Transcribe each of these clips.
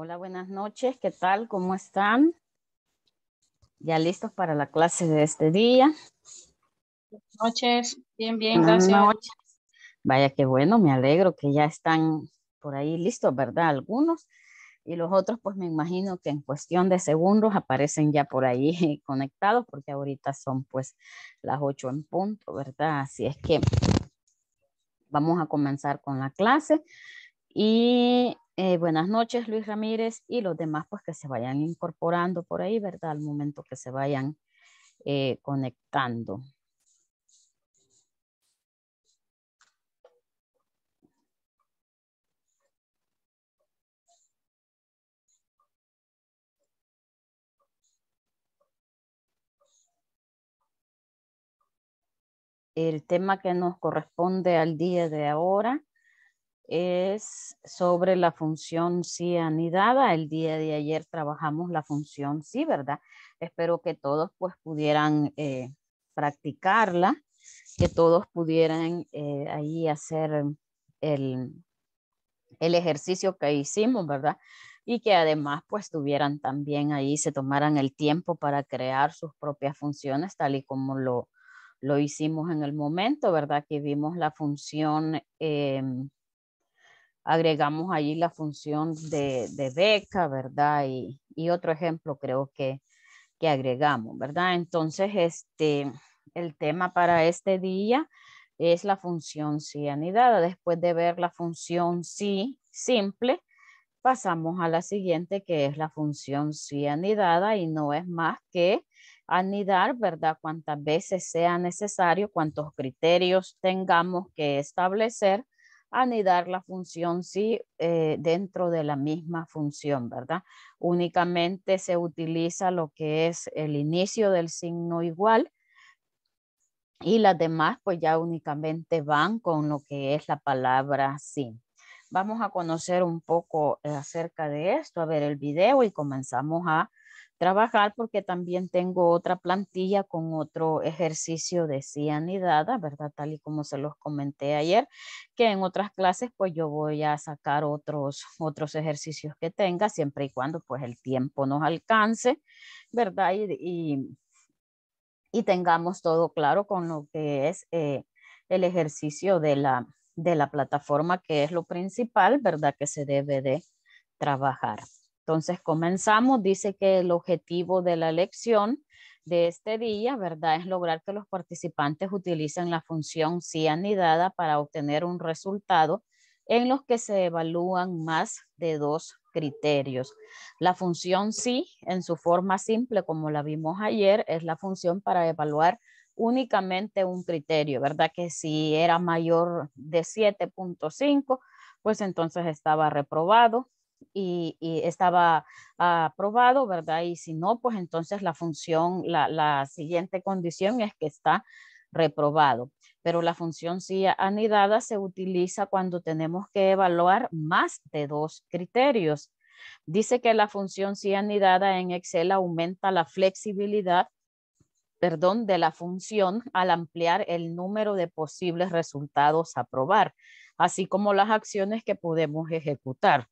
Hola, buenas noches. ¿Qué tal? ¿Cómo están? ¿Ya listos para la clase de este día? Buenas noches. Bien, bien, gracias. Vaya, que bueno. Me alegro que ya están por ahí listos, ¿verdad? Algunos. Y los otros, pues me imagino que en cuestión de segundos aparecen ya por ahí conectados, porque ahorita son pues las ocho en punto, ¿verdad? Así es que vamos a comenzar con la clase. Y eh, buenas noches, Luis Ramírez, y los demás, pues que se vayan incorporando por ahí, ¿verdad? Al momento que se vayan eh, conectando. El tema que nos corresponde al día de ahora es sobre la función sí anidada. El día de ayer trabajamos la función sí, ¿verdad? Espero que todos pues pudieran eh, practicarla, que todos pudieran eh, ahí hacer el, ejercicio que hicimos, ¿verdad? Y que además pues tuvieran también ahí, se tomaran el tiempo para crear sus propias funciones tal y como lo, hicimos en el momento, ¿verdad? Que vimos la función... Em, agregamos allí la función de, beca, ¿verdad? Y, otro ejemplo creo que, agregamos, ¿verdad? Entonces, este, el tema para este día es la función si anidada. Después de ver la función sí simple, pasamos a la siguiente que es la función si anidada y no es más que anidar, ¿verdad? Cuantas veces sea necesario, cuantos criterios tengamos que establecer anidar la función sí eh, dentro de la misma función, ¿verdad? Únicamente se utiliza lo que es el inicio del signo igual y las demás pues ya únicamente van con lo que es la palabra sí. Vamos a conocer un poco eh, acerca de esto, a ver el video y comenzamos a trabajar porque también tengo otra plantilla con otro ejercicio de cianidada, ¿verdad? Tal y como se los comenté ayer, que en otras clases pues yo voy a sacar otros, otros ejercicios que tenga, siempre y cuando pues el tiempo nos alcance, ¿verdad? Y, tengamos todo claro con lo que es eh, el ejercicio de la, de la plataforma, que es lo principal, ¿verdad? Que se debe de trabajar. Entonces comenzamos, dice que el objetivo de la lección de este día, ¿verdad? Es lograr que los participantes utilicen la función anidada para obtener un resultado en los que se evalúan más de dos criterios. La función sí, en su forma simple, como la vimos ayer, es la función para evaluar únicamente un criterio, ¿verdad? Que si era mayor de 7.5, pues entonces estaba reprobado y, estaba ah, aprobado, ¿verdad? Y si no, pues entonces la función, la, siguiente condición es que está reprobado. Pero la función sí anidada se utiliza cuando tenemos que evaluar más de dos criterios. Dice que la función sí anidada en Excel aumenta la flexibilidad, perdón, de la función al ampliar el número de posibles resultados a probar, así como las acciones que podemos ejecutar.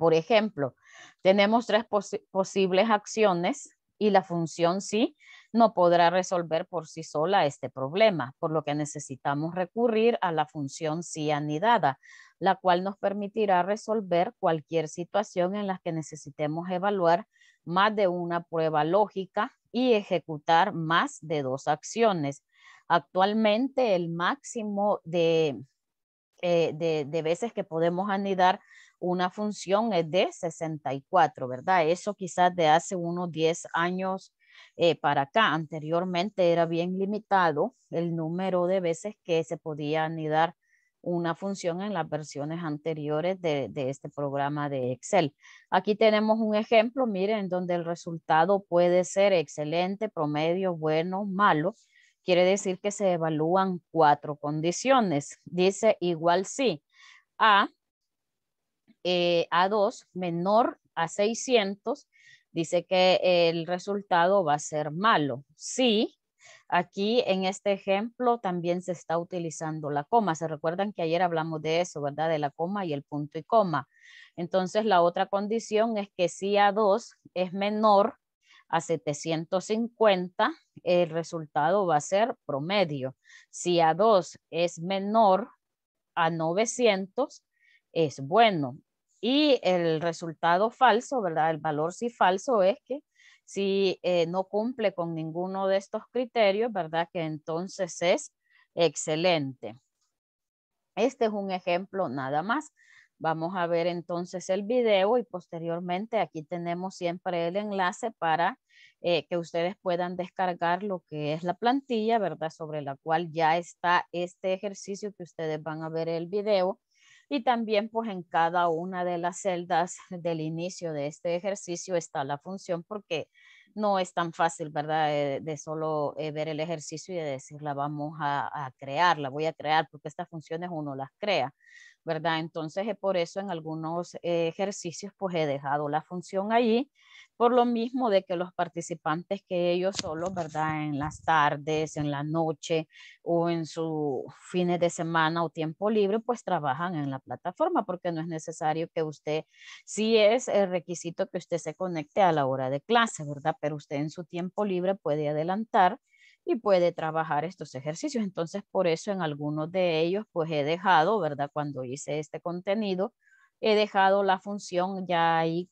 Por ejemplo, tenemos tres posibles acciones y la función sí no podrá resolver por sí sola este problema, por lo que necesitamos recurrir a la función sí anidada, la cual nos permitirá resolver cualquier situación en la que necesitemos evaluar más de una prueba lógica y ejecutar más de dos acciones. Actualmente el máximo de, eh, de veces que podemos anidar una función es de 64, ¿verdad? Eso quizás de hace unos 10 años eh, para acá. Anteriormente era bien limitado el número de veces que se podía anidar una función en las versiones anteriores de, de este programa de Excel. Aquí tenemos un ejemplo, miren, donde el resultado puede ser excelente, promedio, bueno, malo. Quiere decir que se evalúan cuatro condiciones. Dice igual sí. A, eh, A2 menor a 600, dice que el resultado va a ser malo. Sí, aquí en este ejemplo también se está utilizando la coma. Se recuerdan que ayer hablamos de eso, ¿verdad? De la coma y el punto y coma. Entonces la otra condición es que si A2 es menor a 750, el resultado va a ser promedio. Si A2 es menor a 900, es bueno. Y el resultado falso, ¿verdad? El valor sí falso es que si eh, no cumple con ninguno de estos criterios, ¿verdad? Que entonces es excelente. Este es un ejemplo nada más. Vamos a ver entonces el video y posteriormente aquí tenemos siempre el enlace para eh, que ustedes puedan descargar lo que es la plantilla, ¿verdad? Sobre la cual ya está este ejercicio que ustedes van a ver el video y también pues en cada una de las celdas del inicio de este ejercicio está la función porque no es tan fácil, ¿verdad? Eh, de, solo eh, ver el ejercicio y de la vamos a, crear, la voy a crear porque estas funciones uno las crea. ¿verdad? Entonces, eh, por eso en algunos ejercicios, pues he dejado la función allí por lo mismo de que los participantes que ellos solo, ¿verdad? En las tardes, en la noche o en sus fines de semana o tiempo libre, pues trabajan en la plataforma porque no es necesario que usted, si es el requisito que usted se conecte a la hora de clase, ¿verdad? Pero usted en su tiempo libre puede adelantar y puede trabajar estos ejercicios. Entonces, por eso en algunos de ellos, pues he dejado, ¿verdad? Cuando hice este contenido, he dejado la función ya ahí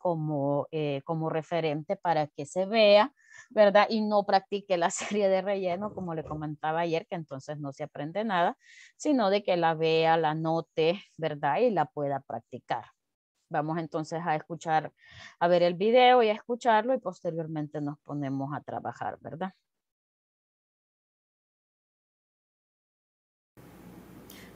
eh, como, referente para que se vea, ¿verdad? Y no practique la serie de relleno, como le comentaba ayer, que entonces no se aprende nada, sino de que la vea, la note, ¿verdad? Y la pueda practicar. Vamos entonces a escuchar, a ver el video y a escucharlo y posteriormente nos ponemos a trabajar, ¿verdad?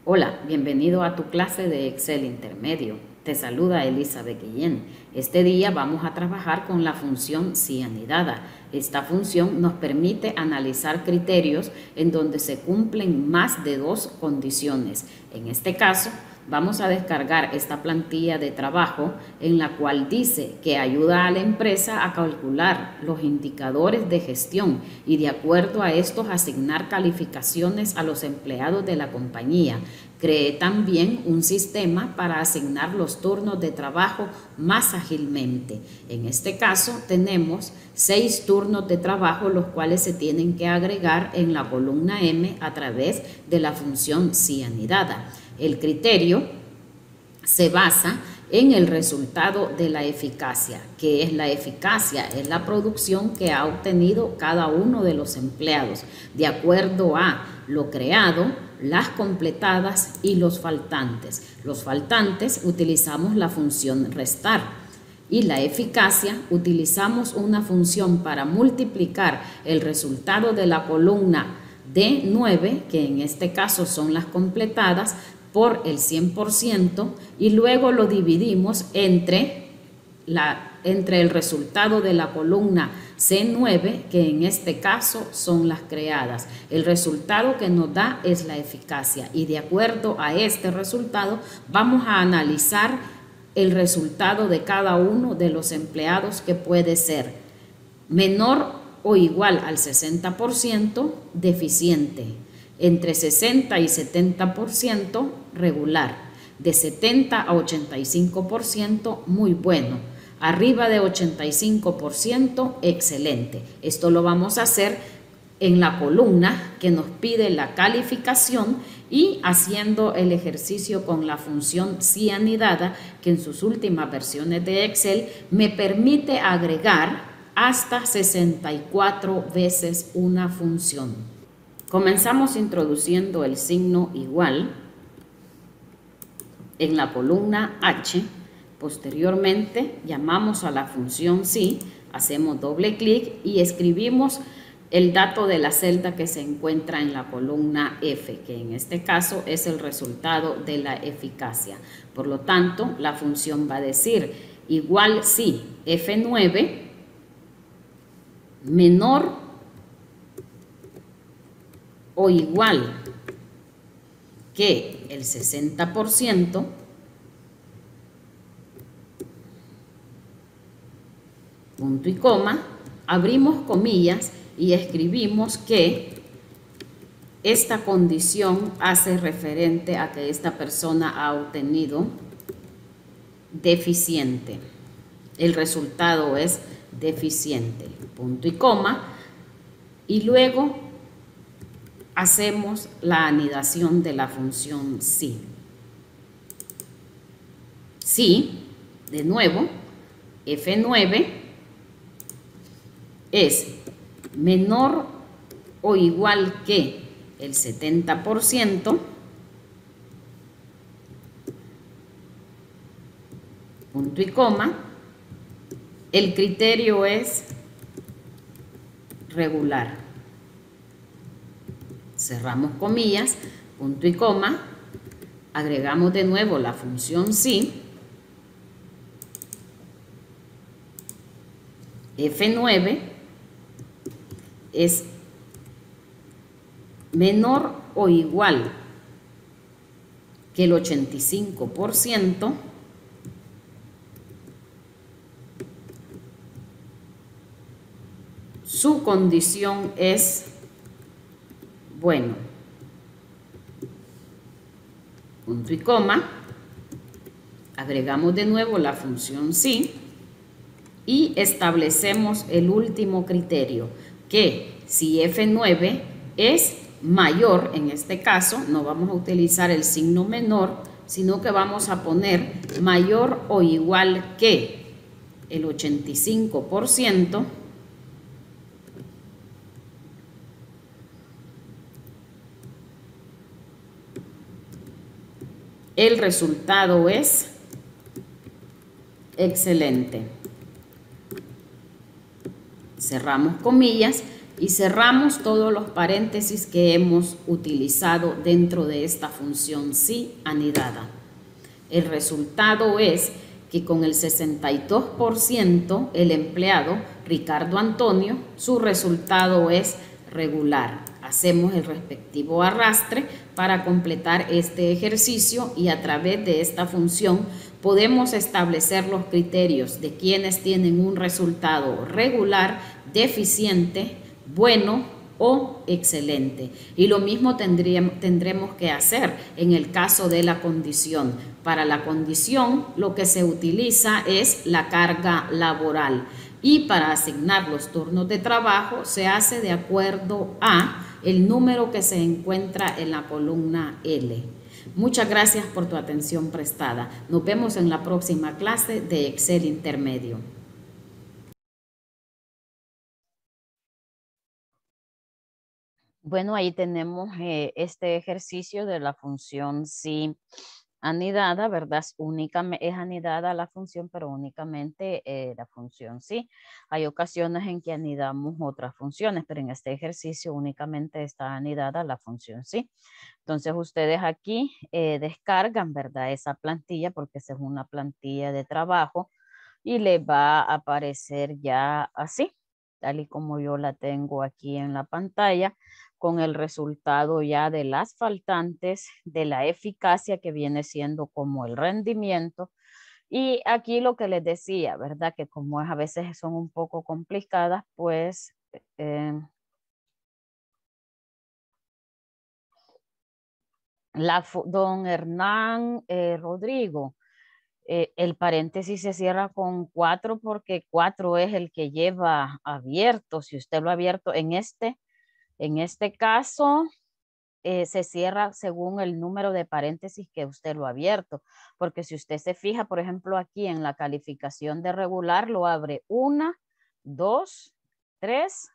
Hola, bienvenido a tu clase de Excel Intermedio. Te saluda Elizabeth Guillén. Este día vamos a trabajar con la función cianidada. Esta función nos permite analizar criterios en donde se cumplen más de dos condiciones. En este caso, vamos a descargar esta plantilla de trabajo en la cual dice que ayuda a la empresa a calcular los indicadores de gestión y de acuerdo a estos asignar calificaciones a los empleados de la compañía. Creé también un sistema para asignar los turnos de trabajo más ágilmente. En este caso tenemos seis turnos de trabajo los cuales se tienen que agregar en la columna M a través de la función anidada. El criterio se basa en en el resultado de la eficacia, que es la eficacia, es la producción que ha obtenido cada uno de los empleados, de acuerdo a lo creado, las completadas y los faltantes. Los faltantes utilizamos la función restar y la eficacia, utilizamos una función para multiplicar el resultado de la columna D9, que en este caso son las completadas, por el 100% y luego lo dividimos entre, la, entre el resultado de la columna C9, que en este caso son las creadas. El resultado que nos da es la eficacia y de acuerdo a este resultado vamos a analizar el resultado de cada uno de los empleados que puede ser menor o igual al 60% deficiente, entre 60 y 70% regular, de 70 a 85% muy bueno, arriba de 85% excelente. Esto lo vamos a hacer en la columna que nos pide la calificación y haciendo el ejercicio con la función cianidada que en sus últimas versiones de Excel me permite agregar hasta 64 veces una función. Comenzamos introduciendo el signo igual en la columna H, posteriormente llamamos a la función si hacemos doble clic y escribimos el dato de la celda que se encuentra en la columna F, que en este caso es el resultado de la eficacia. Por lo tanto, la función va a decir igual si F9 menor o igual que el 60%, punto y coma, abrimos comillas y escribimos que esta condición hace referente a que esta persona ha obtenido deficiente. El resultado es deficiente, punto y coma. Y luego hacemos la anidación de la función si. Si, de nuevo, F9 es menor o igual que el 70%, punto y coma, el criterio es regular cerramos comillas, punto y coma, agregamos de nuevo la función si, F9 es menor o igual que el 85%, su condición es bueno, punto y coma, agregamos de nuevo la función sí y establecemos el último criterio, que si F9 es mayor, en este caso, no vamos a utilizar el signo menor, sino que vamos a poner mayor o igual que el 85%, El resultado es excelente. Cerramos comillas y cerramos todos los paréntesis que hemos utilizado dentro de esta función sí anidada. El resultado es que con el 62% el empleado Ricardo Antonio, su resultado es regular. Hacemos el respectivo arrastre para completar este ejercicio y a través de esta función podemos establecer los criterios de quienes tienen un resultado regular, deficiente, bueno o excelente. Y lo mismo tendremos que hacer en el caso de la condición. Para la condición lo que se utiliza es la carga laboral y para asignar los turnos de trabajo se hace de acuerdo a el número que se encuentra en la columna L. Muchas gracias por tu atención prestada. Nos vemos en la próxima clase de Excel Intermedio. Bueno, ahí tenemos eh, este ejercicio de la función si anidada, ¿verdad? es anidada la función, pero únicamente eh, la función sí. Hay ocasiones en que anidamos otras funciones, pero en este ejercicio únicamente está anidada la función sí. Entonces ustedes aquí eh, descargan, ¿verdad? Esa plantilla porque esa es una plantilla de trabajo y le va a aparecer ya así, tal y como yo la tengo aquí en la pantalla con el resultado ya de las faltantes, de la eficacia que viene siendo como el rendimiento. Y aquí lo que les decía, ¿verdad? Que como a veces son un poco complicadas, pues eh, la, don Hernán eh, Rodrigo, eh, el paréntesis se cierra con cuatro porque cuatro es el que lleva abierto. Si usted lo ha abierto en este, en este caso, eh, se cierra según el número de paréntesis que usted lo ha abierto. Porque si usted se fija, por ejemplo, aquí en la calificación de regular, lo abre una, dos, tres,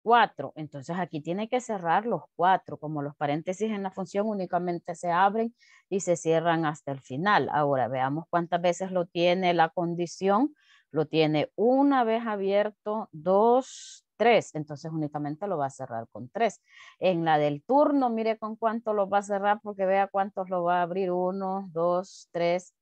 cuatro. Entonces aquí tiene que cerrar los cuatro, como los paréntesis en la función únicamente se abren y se cierran hasta el final. Ahora veamos cuántas veces lo tiene la condición. Lo tiene una vez abierto, dos, 3, entonces únicamente lo va a cerrar con 3. En la del turno, mire con cuánto lo va a cerrar porque vea cuántos lo va a abrir, 1, 2, 3,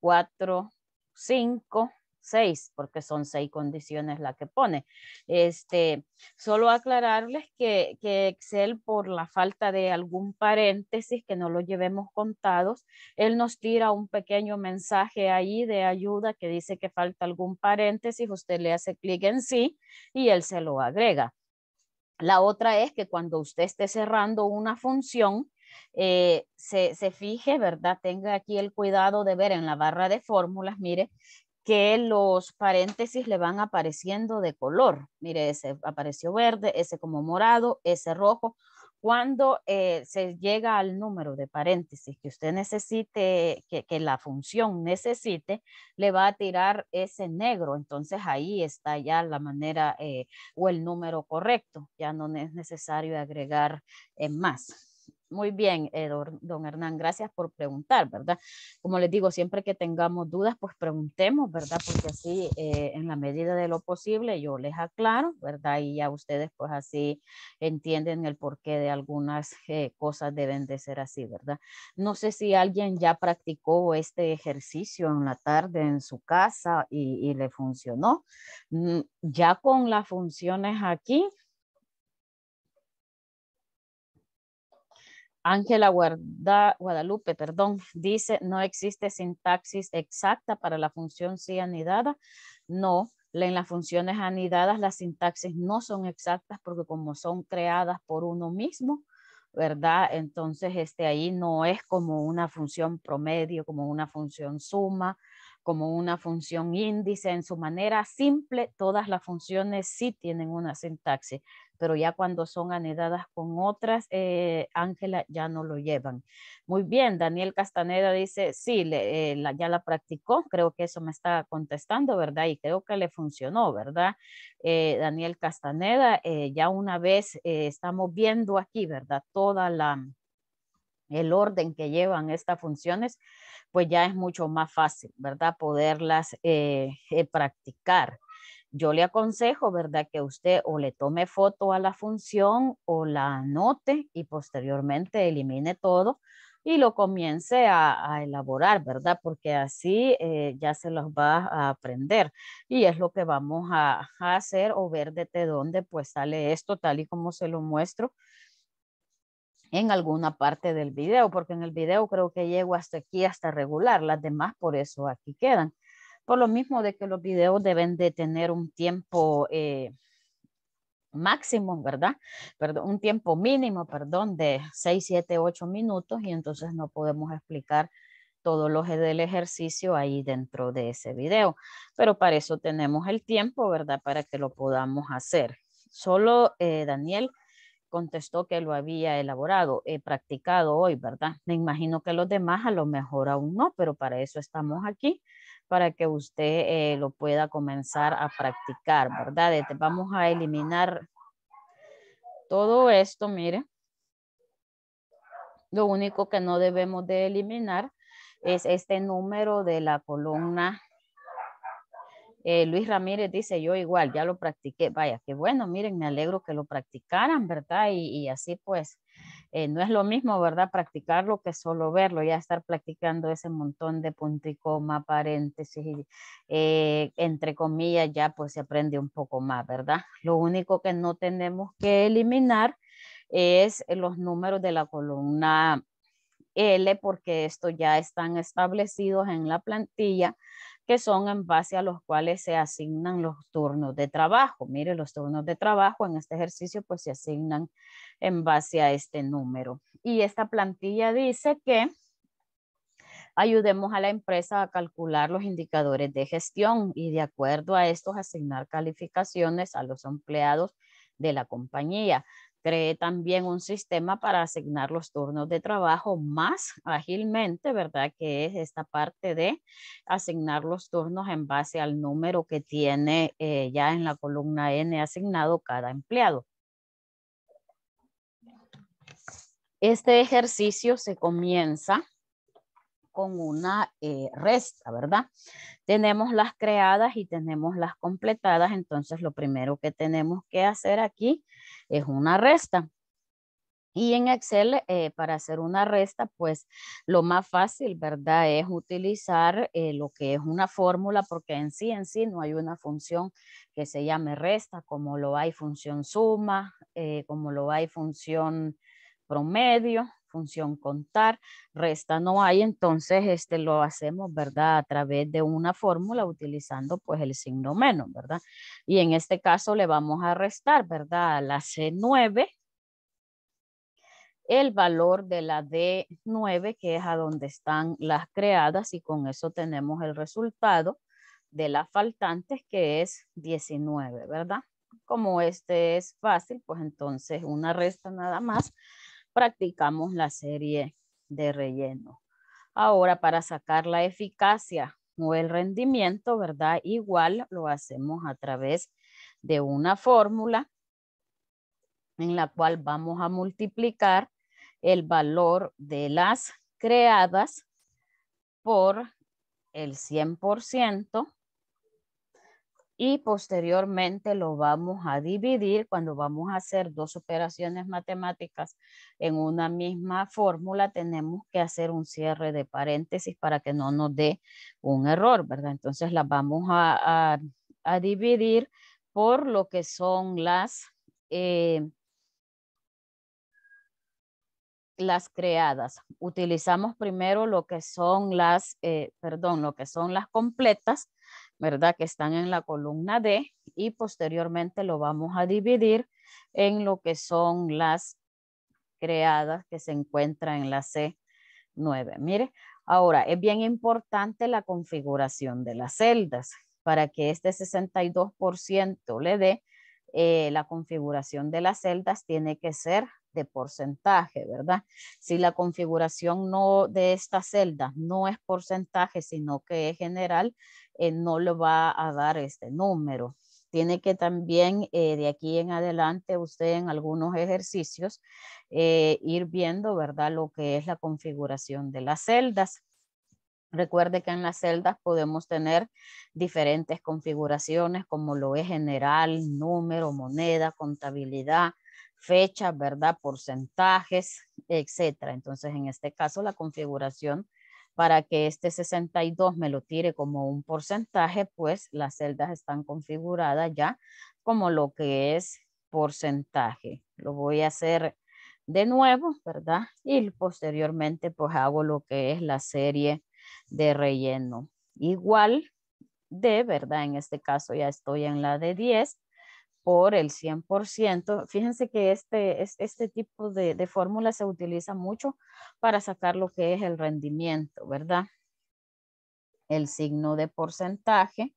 4, 5, seis, porque son seis condiciones la que pone. Este, solo aclararles que, Excel, por la falta de algún paréntesis, que no lo llevemos contados, él nos tira un pequeño mensaje ahí de ayuda que dice que falta algún paréntesis, usted le hace clic en sí y él se lo agrega. La otra es que cuando usted esté cerrando una función, eh, se, se, fije, ¿verdad? Tenga aquí el cuidado de ver en la barra de fórmulas, mire, que los paréntesis le van apareciendo de color. Mire, ese apareció verde, ese como morado, ese rojo. Cuando eh, se llega al número de paréntesis que usted necesite, que, la función necesite, le va a tirar ese negro. Entonces ahí está ya la manera eh, o el número correcto. Ya no es necesario agregar eh, más. Muy bien, don Hernán, gracias por preguntar, ¿verdad? Como les digo, siempre que tengamos dudas, pues preguntemos, ¿verdad? Porque así, eh, en la medida de lo posible, yo les aclaro, ¿verdad? Y ya ustedes, pues así entienden el porqué de algunas eh, cosas deben de ser así, ¿verdad? No sé si alguien ya practicó este ejercicio en la tarde en su casa y, y le funcionó. Mm, ya con las funciones aquí, Ángela Guadalupe, perdón, dice, no existe sintaxis exacta para la función si anidada. No, en las funciones anidadas las sintaxis no son exactas porque como son creadas por uno mismo, ¿verdad? Entonces, este ahí no es como una función promedio, como una función suma, como una función índice. En su manera simple, todas las funciones sí tienen una sintaxis pero ya cuando son anedadas con otras, eh, Ángela ya no lo llevan. Muy bien, Daniel Castaneda dice, sí, eh, ya la practicó, creo que eso me está contestando, ¿verdad? Y creo que le funcionó, ¿verdad? Eh, Daniel Castaneda, ya una vez estamos viendo aquí, ¿verdad? Toda la el orden que llevan estas funciones, pues ya es mucho más fácil, ¿verdad? Poderlas practicar yo le aconsejo, ¿verdad? Que usted o le tome foto a la función o la anote y posteriormente elimine todo y lo comience a, elaborar, ¿verdad? Porque así eh, ya se los va a aprender y es lo que vamos a, hacer o ver desde dónde pues sale esto tal y como se lo muestro en alguna parte del video, porque en el video creo que llego hasta aquí, hasta regular, las demás por eso aquí quedan por lo mismo de que los videos deben de tener un tiempo eh, máximo, ¿verdad? Perdón, un tiempo mínimo, perdón, de 6, 7, 8 minutos y entonces no podemos explicar todos lo del ejercicio ahí dentro de ese video. Pero para eso tenemos el tiempo, ¿verdad? Para que lo podamos hacer. Solo eh, Daniel contestó que lo había elaborado, eh, practicado hoy, ¿verdad? Me imagino que los demás a lo mejor aún no, pero para eso estamos aquí para que usted eh, lo pueda comenzar a practicar, ¿verdad? Vamos a eliminar todo esto, mire. Lo único que no debemos de eliminar es este número de la columna eh, Luis Ramírez dice, yo igual, ya lo practiqué. Vaya, qué bueno, miren, me alegro que lo practicaran, ¿verdad? Y, así pues, eh, no es lo mismo, ¿verdad? Practicarlo que solo verlo, ya estar practicando ese montón de punto y coma, paréntesis, eh, entre comillas, ya pues se aprende un poco más, ¿verdad? Lo único que no tenemos que eliminar es los números de la columna L, porque esto ya están establecidos en la plantilla que son en base a los cuales se asignan los turnos de trabajo. Mire, los turnos de trabajo en este ejercicio pues se asignan en base a este número. Y esta plantilla dice que ayudemos a la empresa a calcular los indicadores de gestión y de acuerdo a estos asignar calificaciones a los empleados de la compañía creé también un sistema para asignar los turnos de trabajo más ágilmente, ¿verdad? Que es esta parte de asignar los turnos en base al número que tiene eh, ya en la columna N asignado cada empleado. Este ejercicio se comienza con una eh, resta, ¿verdad? Tenemos las creadas y tenemos las completadas, entonces lo primero que tenemos que hacer aquí es una resta. Y en Excel, eh, para hacer una resta, pues lo más fácil, ¿verdad? Es utilizar eh, lo que es una fórmula, porque en sí, en sí no hay una función que se llame resta, como lo hay función suma, como lo hay función promedio, función contar, resta no hay, entonces este, lo hacemos, ¿verdad? A través de una fórmula utilizando pues el signo menos, ¿verdad? Y en este caso le vamos a restar, ¿verdad? A la C9 el valor de la D9, que es a donde están las creadas, y con eso tenemos el resultado de las faltantes, que es 19, ¿verdad? Como este es fácil, pues entonces una resta nada más practicamos la serie de relleno. Ahora, para sacar la eficacia o el rendimiento, ¿verdad? Igual lo hacemos a través de una fórmula en la cual vamos a multiplicar el valor de las creadas por el 100%, y posteriormente lo vamos a dividir cuando vamos a hacer dos operaciones matemáticas en una misma fórmula, tenemos que hacer un cierre de paréntesis para que no nos dé un error, ¿verdad? Entonces las vamos a, a, dividir por lo que son las, eh, las creadas. Utilizamos primero lo que son las, eh, perdón, lo que son las completas ¿verdad? Que están en la columna D y posteriormente lo vamos a dividir en lo que son las creadas que se encuentran en la C9. Mire, ahora es bien importante la configuración de las celdas para que este 62% le dé eh, la configuración de las celdas tiene que ser de porcentaje, ¿verdad? Si la configuración no de estas celdas no es porcentaje, sino que es general, eh, no lo va a dar este número. Tiene que también eh, de aquí en adelante usted en algunos ejercicios eh, ir viendo, ¿verdad? Lo que es la configuración de las celdas. Recuerde que en las celdas podemos tener diferentes configuraciones como lo es general, número, moneda, contabilidad, fecha ¿verdad? Porcentajes, etcétera. Entonces, en este caso, la configuración para que este 62 me lo tire como un porcentaje, pues las celdas están configuradas ya como lo que es porcentaje. Lo voy a hacer de nuevo, ¿verdad? Y posteriormente pues hago lo que es la serie de relleno. Igual de, ¿verdad? En este caso ya estoy en la de 10 por el 100%. Fíjense que este, este tipo de, fórmula se utiliza mucho para sacar lo que es el rendimiento, ¿verdad? El signo de porcentaje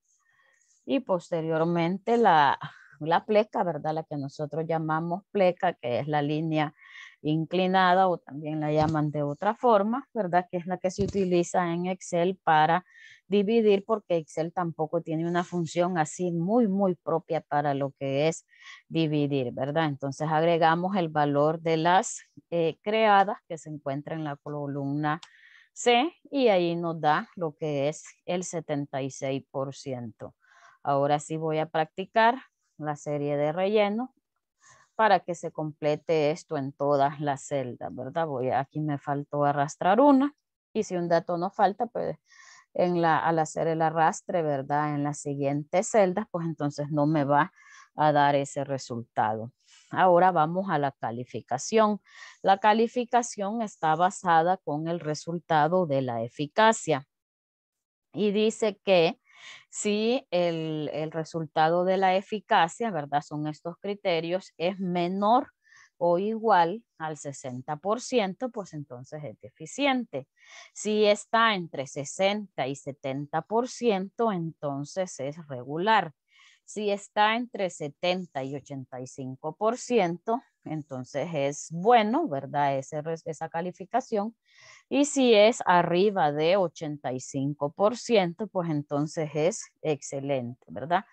y posteriormente la, la pleca, ¿verdad? La que nosotros llamamos pleca, que es la línea inclinada o también la llaman de otra forma, ¿verdad? Que es la que se utiliza en Excel para dividir porque Excel tampoco tiene una función así muy, muy propia para lo que es dividir, ¿verdad? Entonces agregamos el valor de las eh, creadas que se encuentra en la columna C y ahí nos da lo que es el 76%. Ahora sí voy a practicar la serie de relleno para que se complete esto en todas las celdas, ¿verdad? Voy, aquí me faltó arrastrar una y si un dato no falta, pues la, al hacer el arrastre, ¿verdad? En las siguientes celdas, pues entonces no me va a dar ese resultado. Ahora vamos a la calificación. La calificación está basada con el resultado de la eficacia. Y dice que si el, el resultado de la eficacia, ¿verdad? Son estos criterios, es menor o igual al 60%, pues entonces es deficiente. Si está entre 60 y 70%, entonces es regular. Si está entre 70 y 85%, entonces es bueno, ¿verdad? esa calificación. Y si es arriba de 85%, pues entonces es excelente, ¿verdad?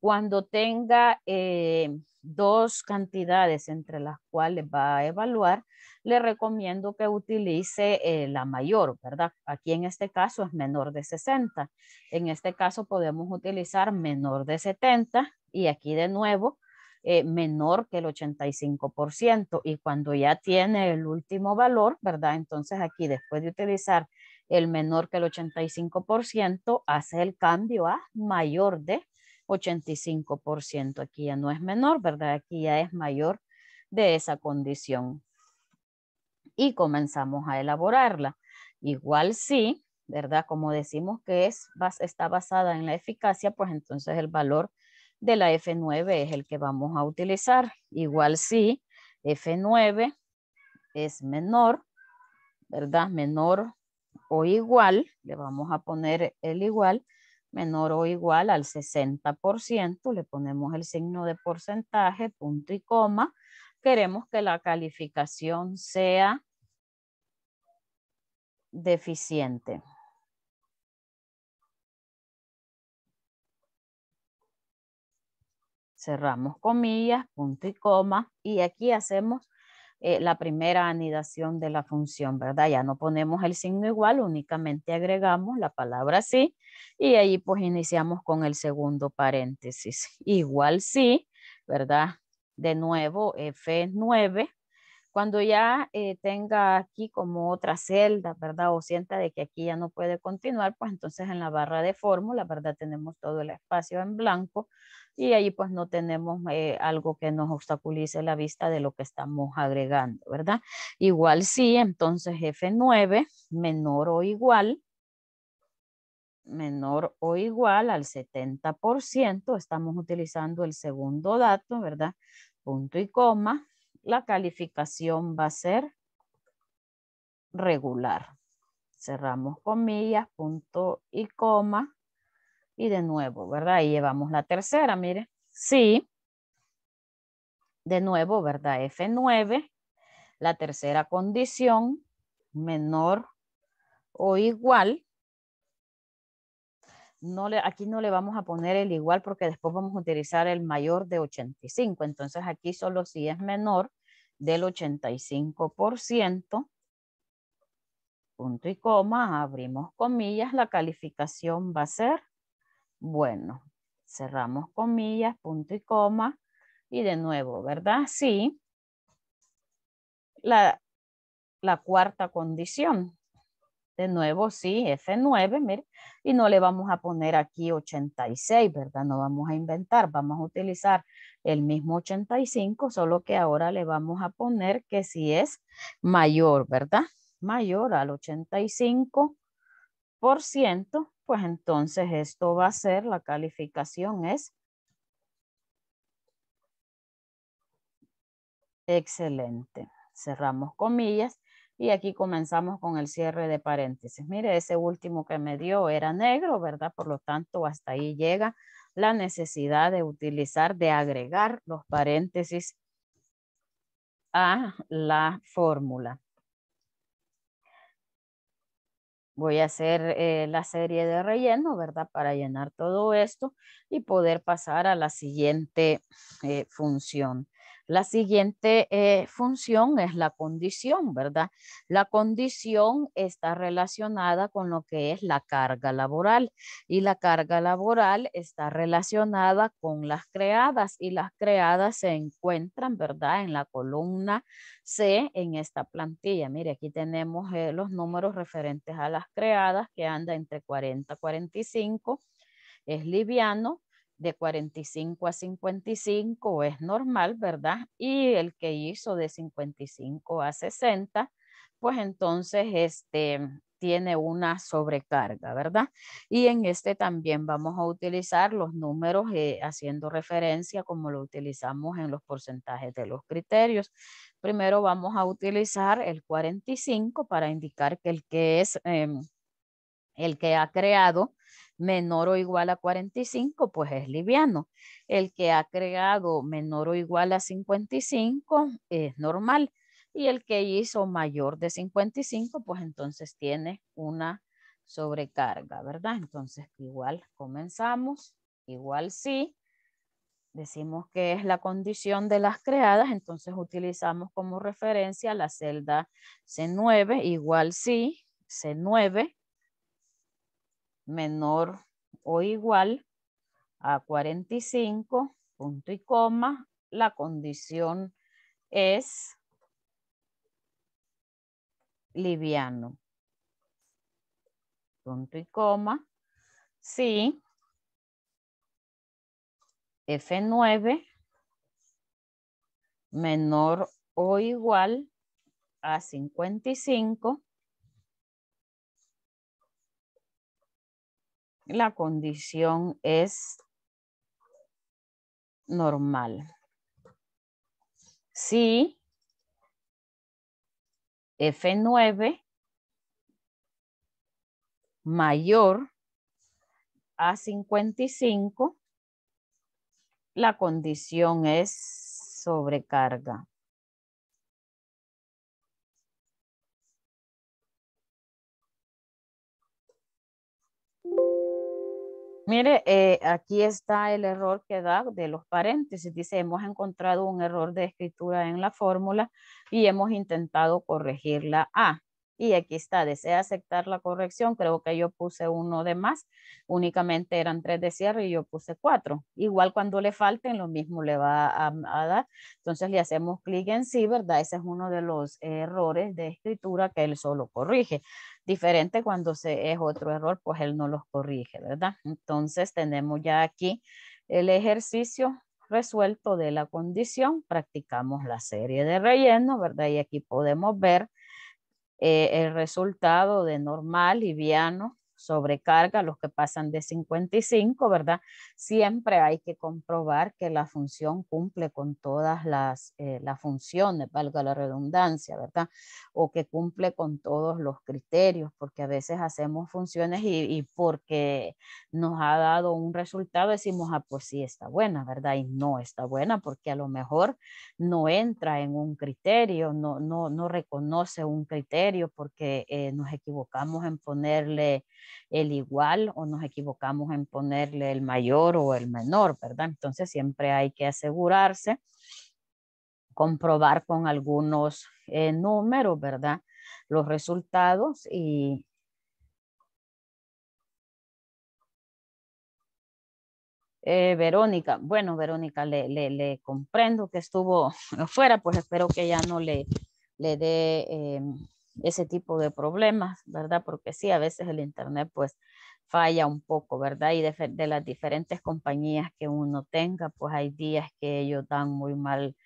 Cuando tenga eh, dos cantidades entre las cuales va a evaluar, le recomiendo que utilice eh, la mayor, ¿verdad? Aquí en este caso es menor de 60. En este caso podemos utilizar menor de 70 y aquí de nuevo eh, menor que el 85%. Y cuando ya tiene el último valor, ¿verdad? Entonces aquí después de utilizar el menor que el 85%, hace el cambio a mayor de 85%. Aquí ya no es menor, ¿verdad? Aquí ya es mayor de esa condición. Y comenzamos a elaborarla. Igual sí, ¿verdad? Como decimos que es, está basada en la eficacia, pues entonces el valor de la F9 es el que vamos a utilizar. Igual si F9 es menor, ¿verdad? Menor o igual, le vamos a poner el igual, menor o igual al 60%, le ponemos el signo de porcentaje, punto y coma. Queremos que la calificación sea deficiente. Cerramos comillas, punto y coma, y aquí hacemos eh, la primera anidación de la función, ¿verdad? Ya no ponemos el signo igual, únicamente agregamos la palabra sí y ahí pues iniciamos con el segundo paréntesis. Igual sí, ¿verdad? De nuevo F9 cuando ya eh, tenga aquí como otra celda, ¿verdad? O sienta de que aquí ya no puede continuar, pues entonces en la barra de fórmula, ¿verdad? Tenemos todo el espacio en blanco y ahí pues no tenemos eh, algo que nos obstaculice la vista de lo que estamos agregando, ¿verdad? Igual sí, entonces F9 menor o igual, menor o igual al 70%, estamos utilizando el segundo dato, ¿verdad? Punto y coma, la calificación va a ser regular. Cerramos comillas, punto y coma. Y de nuevo, ¿verdad? Ahí llevamos la tercera, mire. Sí. De nuevo, ¿verdad? F9. La tercera condición, menor o igual no le, aquí no le vamos a poner el igual porque después vamos a utilizar el mayor de 85. Entonces aquí solo si es menor del 85%, punto y coma, abrimos comillas, la calificación va a ser bueno. Cerramos comillas, punto y coma, y de nuevo, ¿verdad? Sí. la cuarta condición, de nuevo, sí, F9, mire, y no le vamos a poner aquí 86, ¿verdad? No vamos a inventar, vamos a utilizar el mismo 85, solo que ahora le vamos a poner que si es mayor, ¿verdad? Mayor al 85%, pues entonces esto va a ser, la calificación es excelente. Cerramos comillas y aquí comenzamos con el cierre de paréntesis. Mire, ese último que me dio era negro, ¿verdad? Por lo tanto, hasta ahí llega la necesidad de utilizar, de agregar los paréntesis a la fórmula. voy a hacer eh, la serie de relleno, ¿verdad? Para llenar todo esto y poder pasar a la siguiente eh, función. La siguiente eh, función es la condición, ¿verdad? La condición está relacionada con lo que es la carga laboral y la carga laboral está relacionada con las creadas y las creadas se encuentran, ¿verdad? En la columna C en esta plantilla. Mire, aquí tenemos eh, los números referentes a las creadas que anda entre 40 y 45. Es liviano, de 45 a 55 es normal, ¿verdad? Y el que hizo de 55 a 60, pues entonces este tiene una sobrecarga, ¿verdad? Y en este también vamos a utilizar los números eh, haciendo referencia como lo utilizamos en los porcentajes de los criterios. Primero vamos a utilizar el 45 para indicar que el que es em, el que ha creado menor o igual a 45, pues es liviano. El que ha creado menor o igual a 55 es normal. Y el que hizo mayor de 55, pues entonces tiene una sobrecarga, ¿verdad? Entonces igual comenzamos, igual sí. Decimos que es la condición de las creadas, entonces utilizamos como referencia la celda C9, igual sí, C9 menor o igual a 45, punto y coma, la condición es liviano. Punto y coma. Si F9 menor o igual a 55, la condición es normal. Si F9 mayor a 55, la condición es sobrecarga. Mire, eh, aquí está el error que da de los paréntesis. Dice, hemos encontrado un error de escritura en la fórmula y hemos intentado corregirla. A. Y aquí está, desea aceptar la corrección. Creo que yo puse uno de más. Únicamente eran tres de cierre y yo puse cuatro. Igual cuando le falten, lo mismo le va a, a dar. Entonces le hacemos clic en sí, ¿verdad? Ese es uno de los errores de escritura que él solo corrige. Diferente cuando se, es otro error, pues él no los corrige, ¿verdad? Entonces tenemos ya aquí el ejercicio resuelto de la condición. Practicamos la serie de relleno, ¿verdad? Y aquí podemos ver eh, el resultado de normal, liviano, sobrecarga, los que pasan de 55, ¿verdad? Siempre hay que comprobar que la función cumple con todas eh, las, funciones, valga la redundancia, ¿verdad? O que cumple con todos los criterios, porque a veces hacemos funciones y, porque nos ha dado un resultado decimos, ah, pues sí está buena, ¿verdad? Y no está buena porque a lo mejor no entra en un criterio, no, no, reconoce un criterio porque eh, nos equivocamos en ponerle el igual o nos equivocamos en ponerle el mayor o el menor, ¿verdad? Entonces siempre hay que asegurarse, comprobar con algunos eh, números, ¿verdad? Los resultados y, eh, Verónica, bueno, Verónica, le, le, comprendo que estuvo fuera, pues espero que ya no le, le dé em, ese tipo de problemas, ¿verdad? Porque sí, a veces el Internet pues falla un poco, ¿verdad? Y de, las diferentes compañías que uno tenga, pues hay días que ellos dan muy mal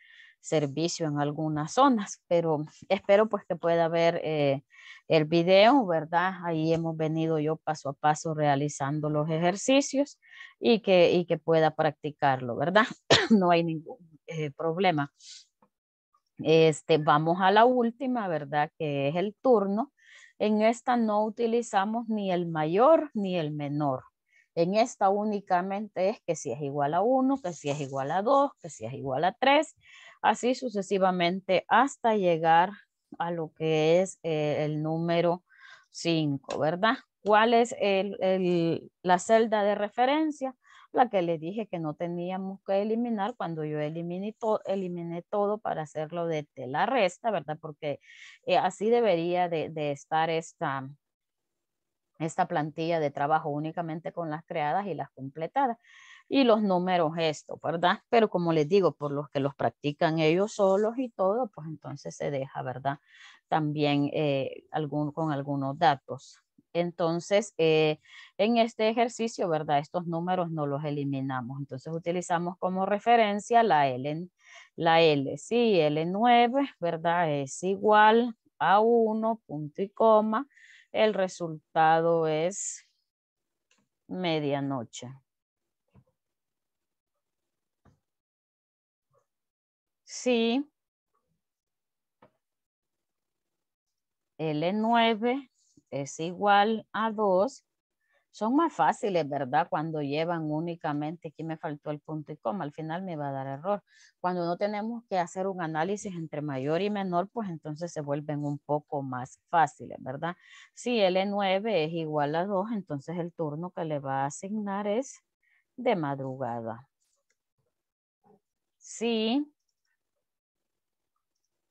servicio en algunas zonas, pero espero pues que pueda ver eh, el video, ¿verdad? Ahí hemos venido yo paso a paso realizando los ejercicios y que, y que pueda practicarlo, ¿verdad? no hay ningún eh, problema. Este, vamos a la última, ¿verdad? Que es el turno. En esta no utilizamos ni el mayor ni el menor. En esta únicamente es que si es igual a 1, que si es igual a 2, que si es igual a 3, así sucesivamente hasta llegar a lo que es eh, el número 5, ¿verdad? ¿Cuál es el, la celda de referencia? la que le dije que no teníamos que eliminar cuando yo eliminé, todo para hacerlo de, tela la resta, ¿verdad? Porque eh, así debería de, estar esta, esta plantilla de trabajo únicamente con las creadas y las completadas y los números esto, ¿verdad? Pero como les digo, por los que los practican ellos solos y todo, pues entonces se deja, ¿verdad? También eh, algún, con algunos datos. Entonces, eh, en este ejercicio, ¿verdad? Estos números no los eliminamos. Entonces, utilizamos como referencia la L. La L, sí, L9, ¿verdad? Es igual a 1, punto y coma. El resultado es medianoche. Sí. L9 es igual a 2, son más fáciles, ¿verdad? Cuando llevan únicamente, aquí me faltó el punto y coma, al final me va a dar error. Cuando no tenemos que hacer un análisis entre mayor y menor, pues entonces se vuelven un poco más fáciles, ¿verdad? Si L9 es igual a 2, entonces el turno que le va a asignar es de madrugada. Si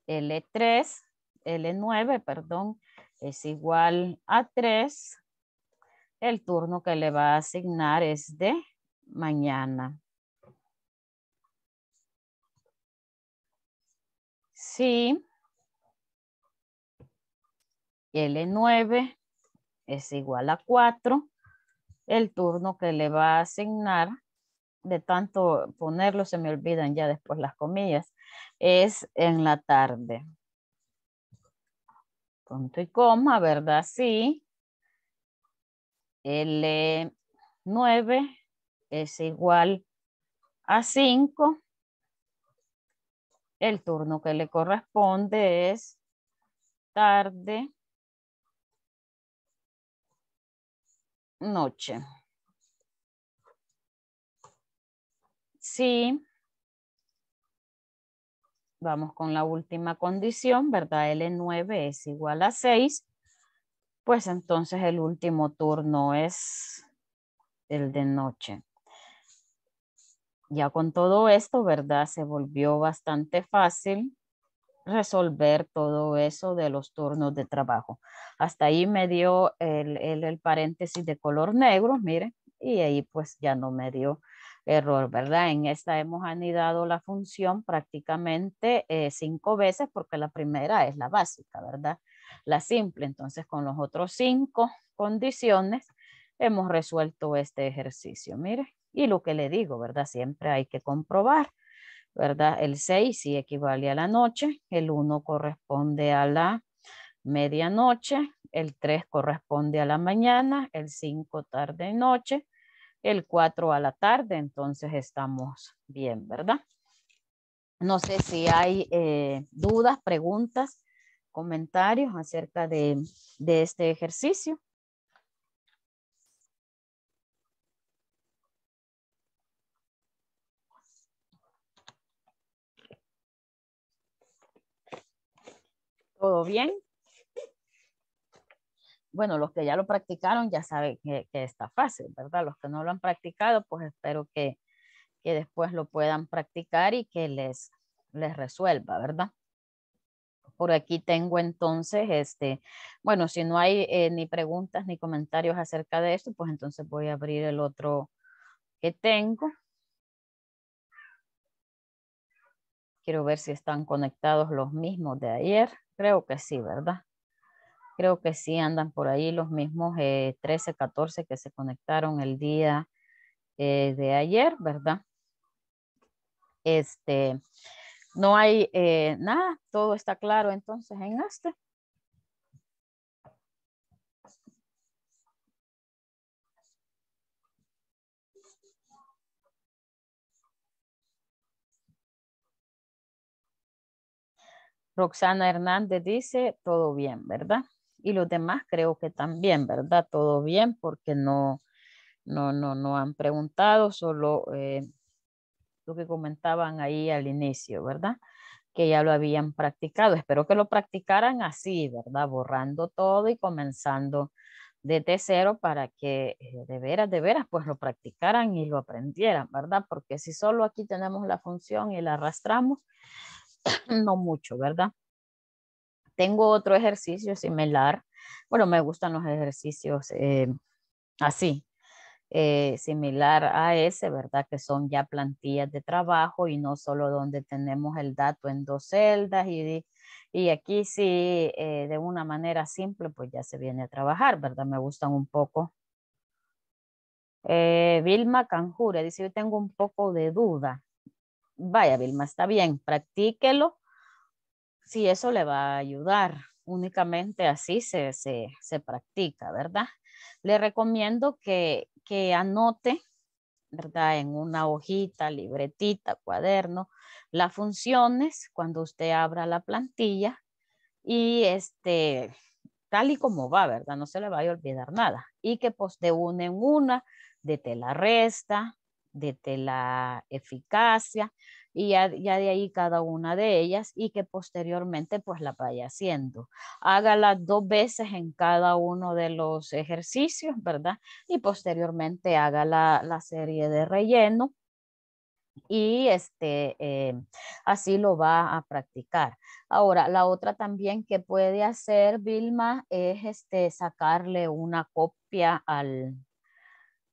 L3, L9, perdón, es igual a 3, el turno que le va a asignar es de mañana. Si L9 es igual a 4, el turno que le va a asignar, de tanto ponerlo se me olvidan ya después las comillas, es en la tarde punto y coma, ¿verdad? Sí. El 9 es igual a 5. El turno que le corresponde es tarde, noche. Sí. Vamos con la última condición, ¿verdad? L9 es igual a 6. Pues entonces el último turno es el de noche. Ya con todo esto, ¿verdad? Se volvió bastante fácil resolver todo eso de los turnos de trabajo. Hasta ahí me dio el, el paréntesis de color negro, mire, y ahí pues ya no me dio error, ¿verdad? En esta hemos anidado la función prácticamente eh, cinco veces porque la primera es la básica, ¿verdad? La simple. Entonces, con los otros cinco condiciones hemos resuelto este ejercicio, mire. Y lo que le digo, ¿verdad? Siempre hay que comprobar, ¿verdad? El 6 sí equivale a la noche, el 1 corresponde a la medianoche, el 3 corresponde a la mañana, el 5 tarde y noche, el 4 a la tarde, entonces estamos bien, ¿verdad? No sé si hay eh, dudas, preguntas, comentarios acerca de, de este ejercicio. ¿Todo bien? bueno, los que ya lo practicaron ya saben que, está fácil, ¿verdad? Los que no lo han practicado, pues espero que, que después lo puedan practicar y que les, les resuelva, ¿verdad? Por aquí tengo entonces, este, bueno, si no hay eh, ni preguntas ni comentarios acerca de esto, pues entonces voy a abrir el otro que tengo. Quiero ver si están conectados los mismos de ayer. Creo que sí, ¿verdad? creo que sí andan por ahí los mismos 13, eh, 14 que se conectaron el día eh, de ayer, ¿verdad? Este, no hay eh, nada, todo está claro entonces en este. Roxana Hernández dice, todo bien, ¿verdad? y los demás creo que también, ¿verdad? Todo bien porque no, no, no, no han preguntado, solo eh, lo que comentaban ahí al inicio, ¿verdad? Que ya lo habían practicado. Espero que lo practicaran así, ¿verdad? Borrando todo y comenzando desde cero para que eh, de veras, de veras, pues lo practicaran y lo aprendieran, ¿verdad? Porque si solo aquí tenemos la función y la arrastramos, no mucho, ¿verdad? tengo otro ejercicio similar. Bueno, me gustan los ejercicios eh, así, eh, similar a ese, ¿verdad? Que son ya plantillas de trabajo y no solo donde tenemos el dato en dos celdas y, y aquí sí, eh, de una manera simple, pues ya se viene a trabajar, ¿verdad? Me gustan un poco. Vilma Canjura dice, yo tengo un poco de duda. Vaya, Vilma, está bien, practíquelo si eso le va a ayudar. Únicamente así se, se, practica, ¿verdad? Le recomiendo que, que anote, ¿verdad? En una hojita, libretita, cuaderno, las funciones cuando usted abra la plantilla y este, tal y como va, ¿verdad? No se le va a olvidar nada. Y que pues de una en una, de tela resta, de tela eficacia, y ya, de ahí cada una de ellas y que posteriormente pues la vaya haciendo. Hágala dos veces en cada uno de los ejercicios, ¿verdad? Y posteriormente haga la, serie de relleno y este, eh, así lo va a practicar. Ahora, la otra también que puede hacer Vilma es este, sacarle una copia al,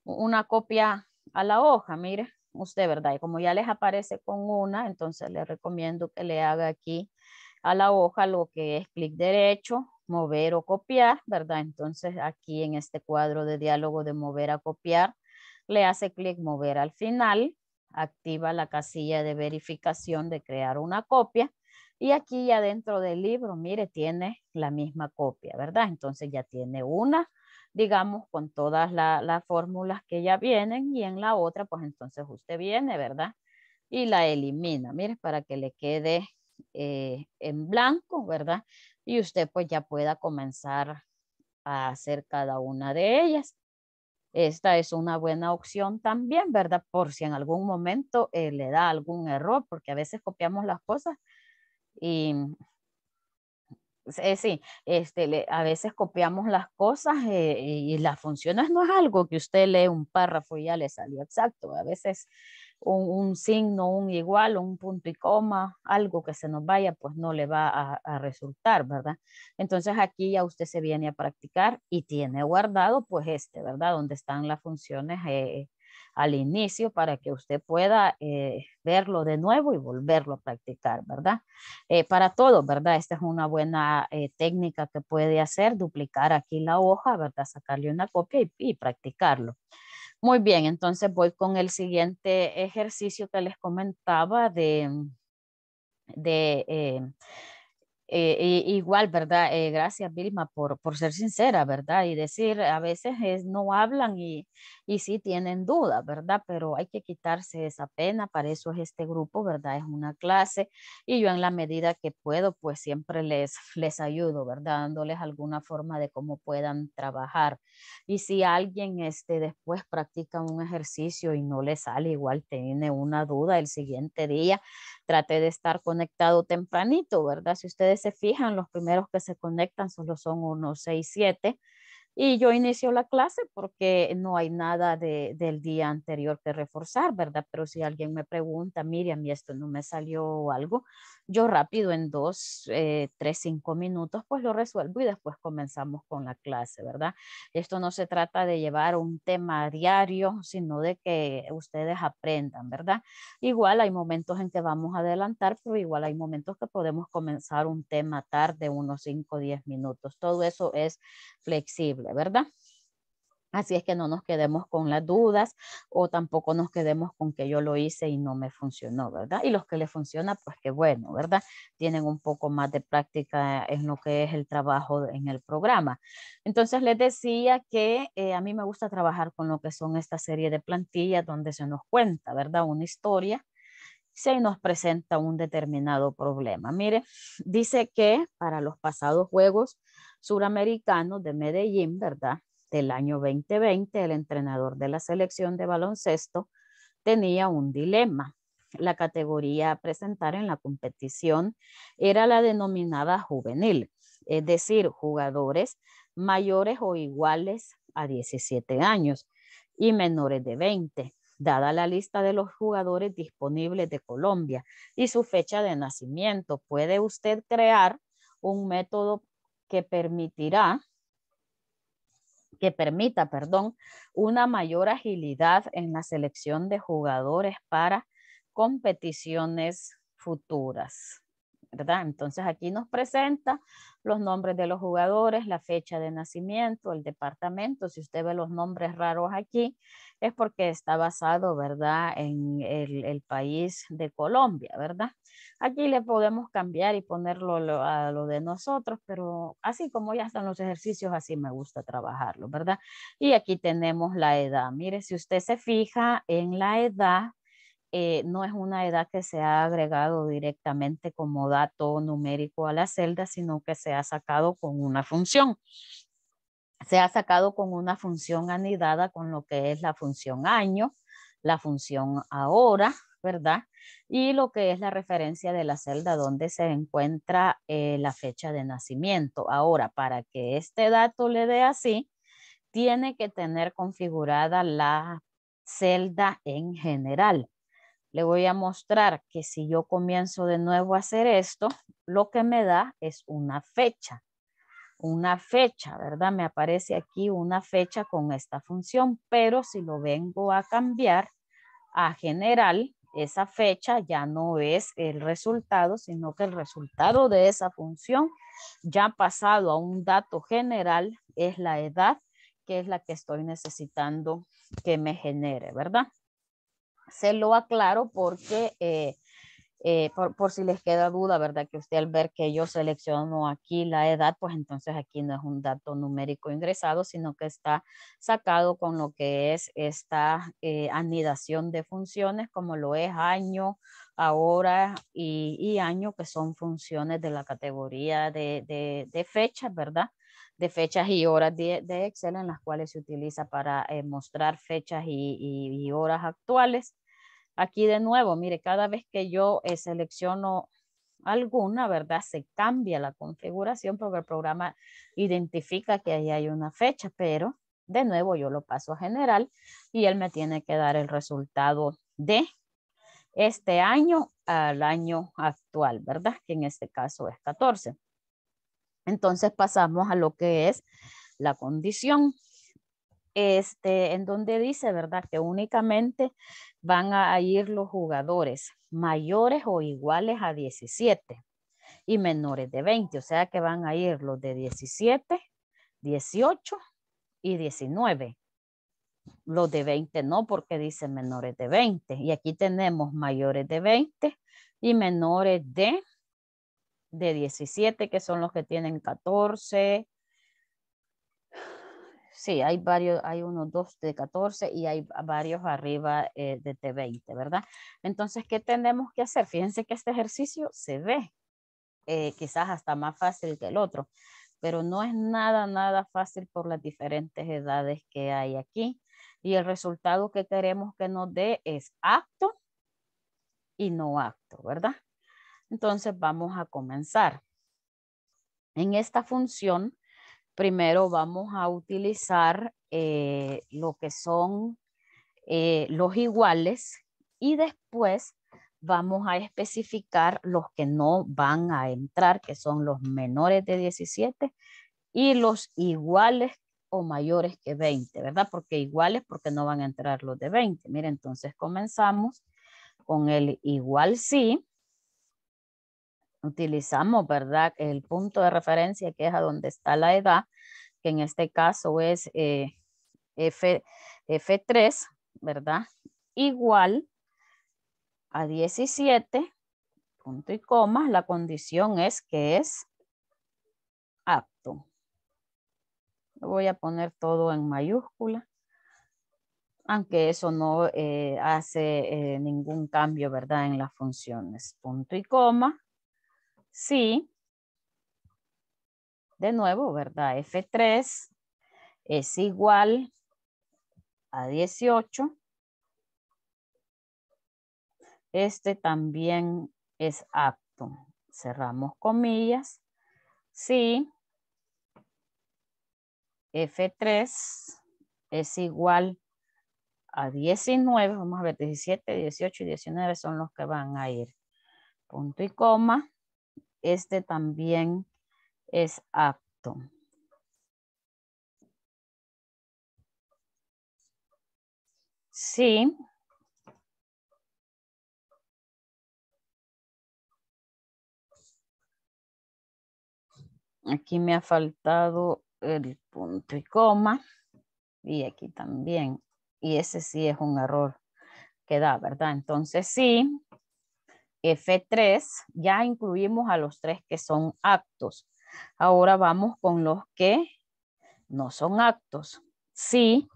una copia a la hoja, mire usted, ¿verdad? Y como ya les aparece con una, entonces le recomiendo que le haga aquí a la hoja lo que es clic derecho, mover o copiar, ¿verdad? Entonces aquí en este cuadro de diálogo de mover a copiar, le hace clic mover al final, activa la casilla de verificación de crear una copia y aquí ya dentro del libro, mire, tiene la misma copia, ¿verdad? Entonces ya tiene una, digamos, con todas las fórmulas que ya vienen y en la otra, pues entonces usted viene, ¿verdad? Y la elimina, mire, para que le quede eh, en blanco, ¿verdad? Y usted pues ya pueda comenzar a hacer cada una de ellas. Esta es una buena opción también, ¿verdad? Por si en algún momento eh, le da algún error, porque a veces copiamos las cosas y eh, sí, este, a veces copiamos las cosas eh, y las funciones no es algo que usted lee un párrafo y ya le salió exacto. A veces un, signo, un igual, un punto y coma, algo que se nos vaya, pues no le va a, resultar, ¿verdad? Entonces aquí ya usted se viene a practicar y tiene guardado pues este, ¿verdad? Donde están las funciones eh, al inicio para que usted pueda eh, verlo de nuevo y volverlo a practicar, ¿verdad? Eh, para todo, ¿verdad? Esta es una buena eh, técnica que puede hacer, duplicar aquí la hoja, ¿verdad? Sacarle una copia y, practicarlo. Muy bien, entonces voy con el siguiente ejercicio que les comentaba de, de eh, igual, ¿verdad? Eh, gracias, Vilma, por, ser sincera, ¿verdad? Y decir, a veces es, no hablan y, y sí tienen dudas, ¿verdad? Pero hay que quitarse esa pena, para eso es este grupo, ¿verdad? Es una clase y yo en la medida que puedo, pues siempre les, les ayudo, ¿verdad? Dándoles alguna forma de cómo puedan trabajar. Y si alguien este, después practica un ejercicio y no le sale, igual tiene una duda el siguiente día, trate de estar conectado tempranito, ¿verdad? Si ustedes se fijan, los primeros que se conectan solo son unos 6, 7. Y yo inicio la clase porque no hay nada del día anterior que reforzar, ¿verdad? Pero si alguien me pregunta, Miriam, y esto no me salió algo, yo rápido en dos, eh, tres, cinco minutos, pues lo resuelvo y después comenzamos con la clase, ¿verdad? Esto no se trata de llevar un tema a diario, sino de que ustedes aprendan, ¿verdad? Igual hay momentos en que vamos a adelantar, pero igual hay momentos que podemos comenzar un tema tarde, unos cinco, diez minutos. Todo eso es flexible, ¿verdad? Así es que no nos quedemos con las dudas o tampoco nos quedemos con que yo lo hice y no me funcionó, ¿verdad? Y los que le funciona, pues qué bueno, ¿verdad? Tienen un poco más de práctica en lo que es el trabajo en el programa. Entonces les decía que eh, a mí me gusta trabajar con lo que son esta serie de plantillas donde se nos cuenta, ¿verdad? Una historia se nos presenta un determinado problema. Mire, dice que para los pasados Juegos Suramericanos de Medellín, ¿verdad? del año 2020, el entrenador de la selección de baloncesto tenía un dilema. La categoría a presentar en la competición era la denominada juvenil, es decir, jugadores mayores o iguales a 17 años y menores de 20, dada la lista de los jugadores disponibles de Colombia y su fecha de nacimiento. Puede usted crear un método que permitirá que permita, perdón, una mayor agilidad en la selección de jugadores para competiciones futuras. ¿verdad? Entonces aquí nos presenta los nombres de los jugadores, la fecha de nacimiento, el departamento. Si usted ve los nombres raros aquí, es porque está basado, ¿verdad?, en el, país de Colombia, ¿verdad? Aquí le podemos cambiar y ponerlo a lo de nosotros, pero así como ya están los ejercicios, así me gusta trabajarlo, ¿verdad? Y aquí tenemos la edad. Mire, si usted se fija en la edad, eh, no es una edad que se ha agregado directamente como dato numérico a la celda, sino que se ha sacado con una función. Se ha sacado con una función anidada con lo que es la función año, la función ahora, ¿verdad? Y lo que es la referencia de la celda donde se encuentra eh, la fecha de nacimiento. Ahora, para que este dato le dé así, tiene que tener configurada la celda en general le voy a mostrar que si yo comienzo de nuevo a hacer esto, lo que me da es una fecha. Una fecha, ¿verdad? Me aparece aquí una fecha con esta función, pero si lo vengo a cambiar a general, esa fecha ya no es el resultado, sino que el resultado de esa función ya pasado a un dato general es la edad, que es la que estoy necesitando que me genere, ¿verdad? se lo aclaro porque, eh, eh, por, si les queda duda, ¿verdad? Que usted al ver que yo selecciono aquí la edad, pues entonces aquí no es un dato numérico ingresado, sino que está sacado con lo que es esta eh, anidación de funciones, como lo es año, ahora y, año, que son funciones de la categoría de, fechas, ¿verdad? de fechas y horas de, Excel en las cuales se utiliza para mostrar fechas y, horas actuales. Aquí de nuevo, mire, cada vez que yo eh, selecciono alguna, ¿verdad? Se cambia la configuración porque el programa identifica que ahí hay una fecha, pero de nuevo yo lo paso a general y él me tiene que dar el resultado de este año al año actual, ¿verdad? Que en este caso es 14. Entonces pasamos a lo que es la condición este, en donde dice, ¿verdad? Que únicamente van a ir los jugadores mayores o iguales a 17 y menores de 20, o sea que van a ir los de 17, 18 y 19. Los de 20 no, porque dicen menores de 20. Y aquí tenemos mayores de 20 y menores de, de 17, que son los que tienen 14, Sí, hay varios, hay unos dos de 14 y hay varios arriba eh, de T20, ¿verdad? Entonces, ¿qué tenemos que hacer? Fíjense que este ejercicio se ve eh, quizás hasta más fácil que el otro, pero no es nada, nada fácil por las diferentes edades que hay aquí. Y el resultado que queremos que nos dé es acto y no acto, ¿verdad? Entonces vamos a comenzar. En esta función primero vamos a utilizar eh, lo que son eh, los iguales y después vamos a especificar los que no van a entrar, que son los menores de 17 y los iguales o mayores que 20, ¿verdad? Porque iguales porque no van a entrar los de 20. Mira, entonces comenzamos con el igual sí utilizamos, ¿verdad? El punto de referencia que es a donde está la edad, que en este caso es eh, F, 3 ¿verdad? Igual a 17, punto y coma, la condición es que es apto. Lo voy a poner todo en mayúscula, aunque eso no eh, hace eh, ningún cambio, ¿verdad? En las funciones. Punto y coma, si, de nuevo, ¿verdad? F3 es igual a 18. Este también es apto. Cerramos comillas. Si F3 es igual a 19, vamos a ver, 17, 18 y 19 son los que van a ir. Punto y coma este también es apto. Sí. Aquí me ha faltado el punto y coma. Y aquí también. Y ese sí es un error que da, ¿verdad? Entonces sí, F3, ya incluimos a los tres que son actos. Ahora vamos con los que no son actos. Si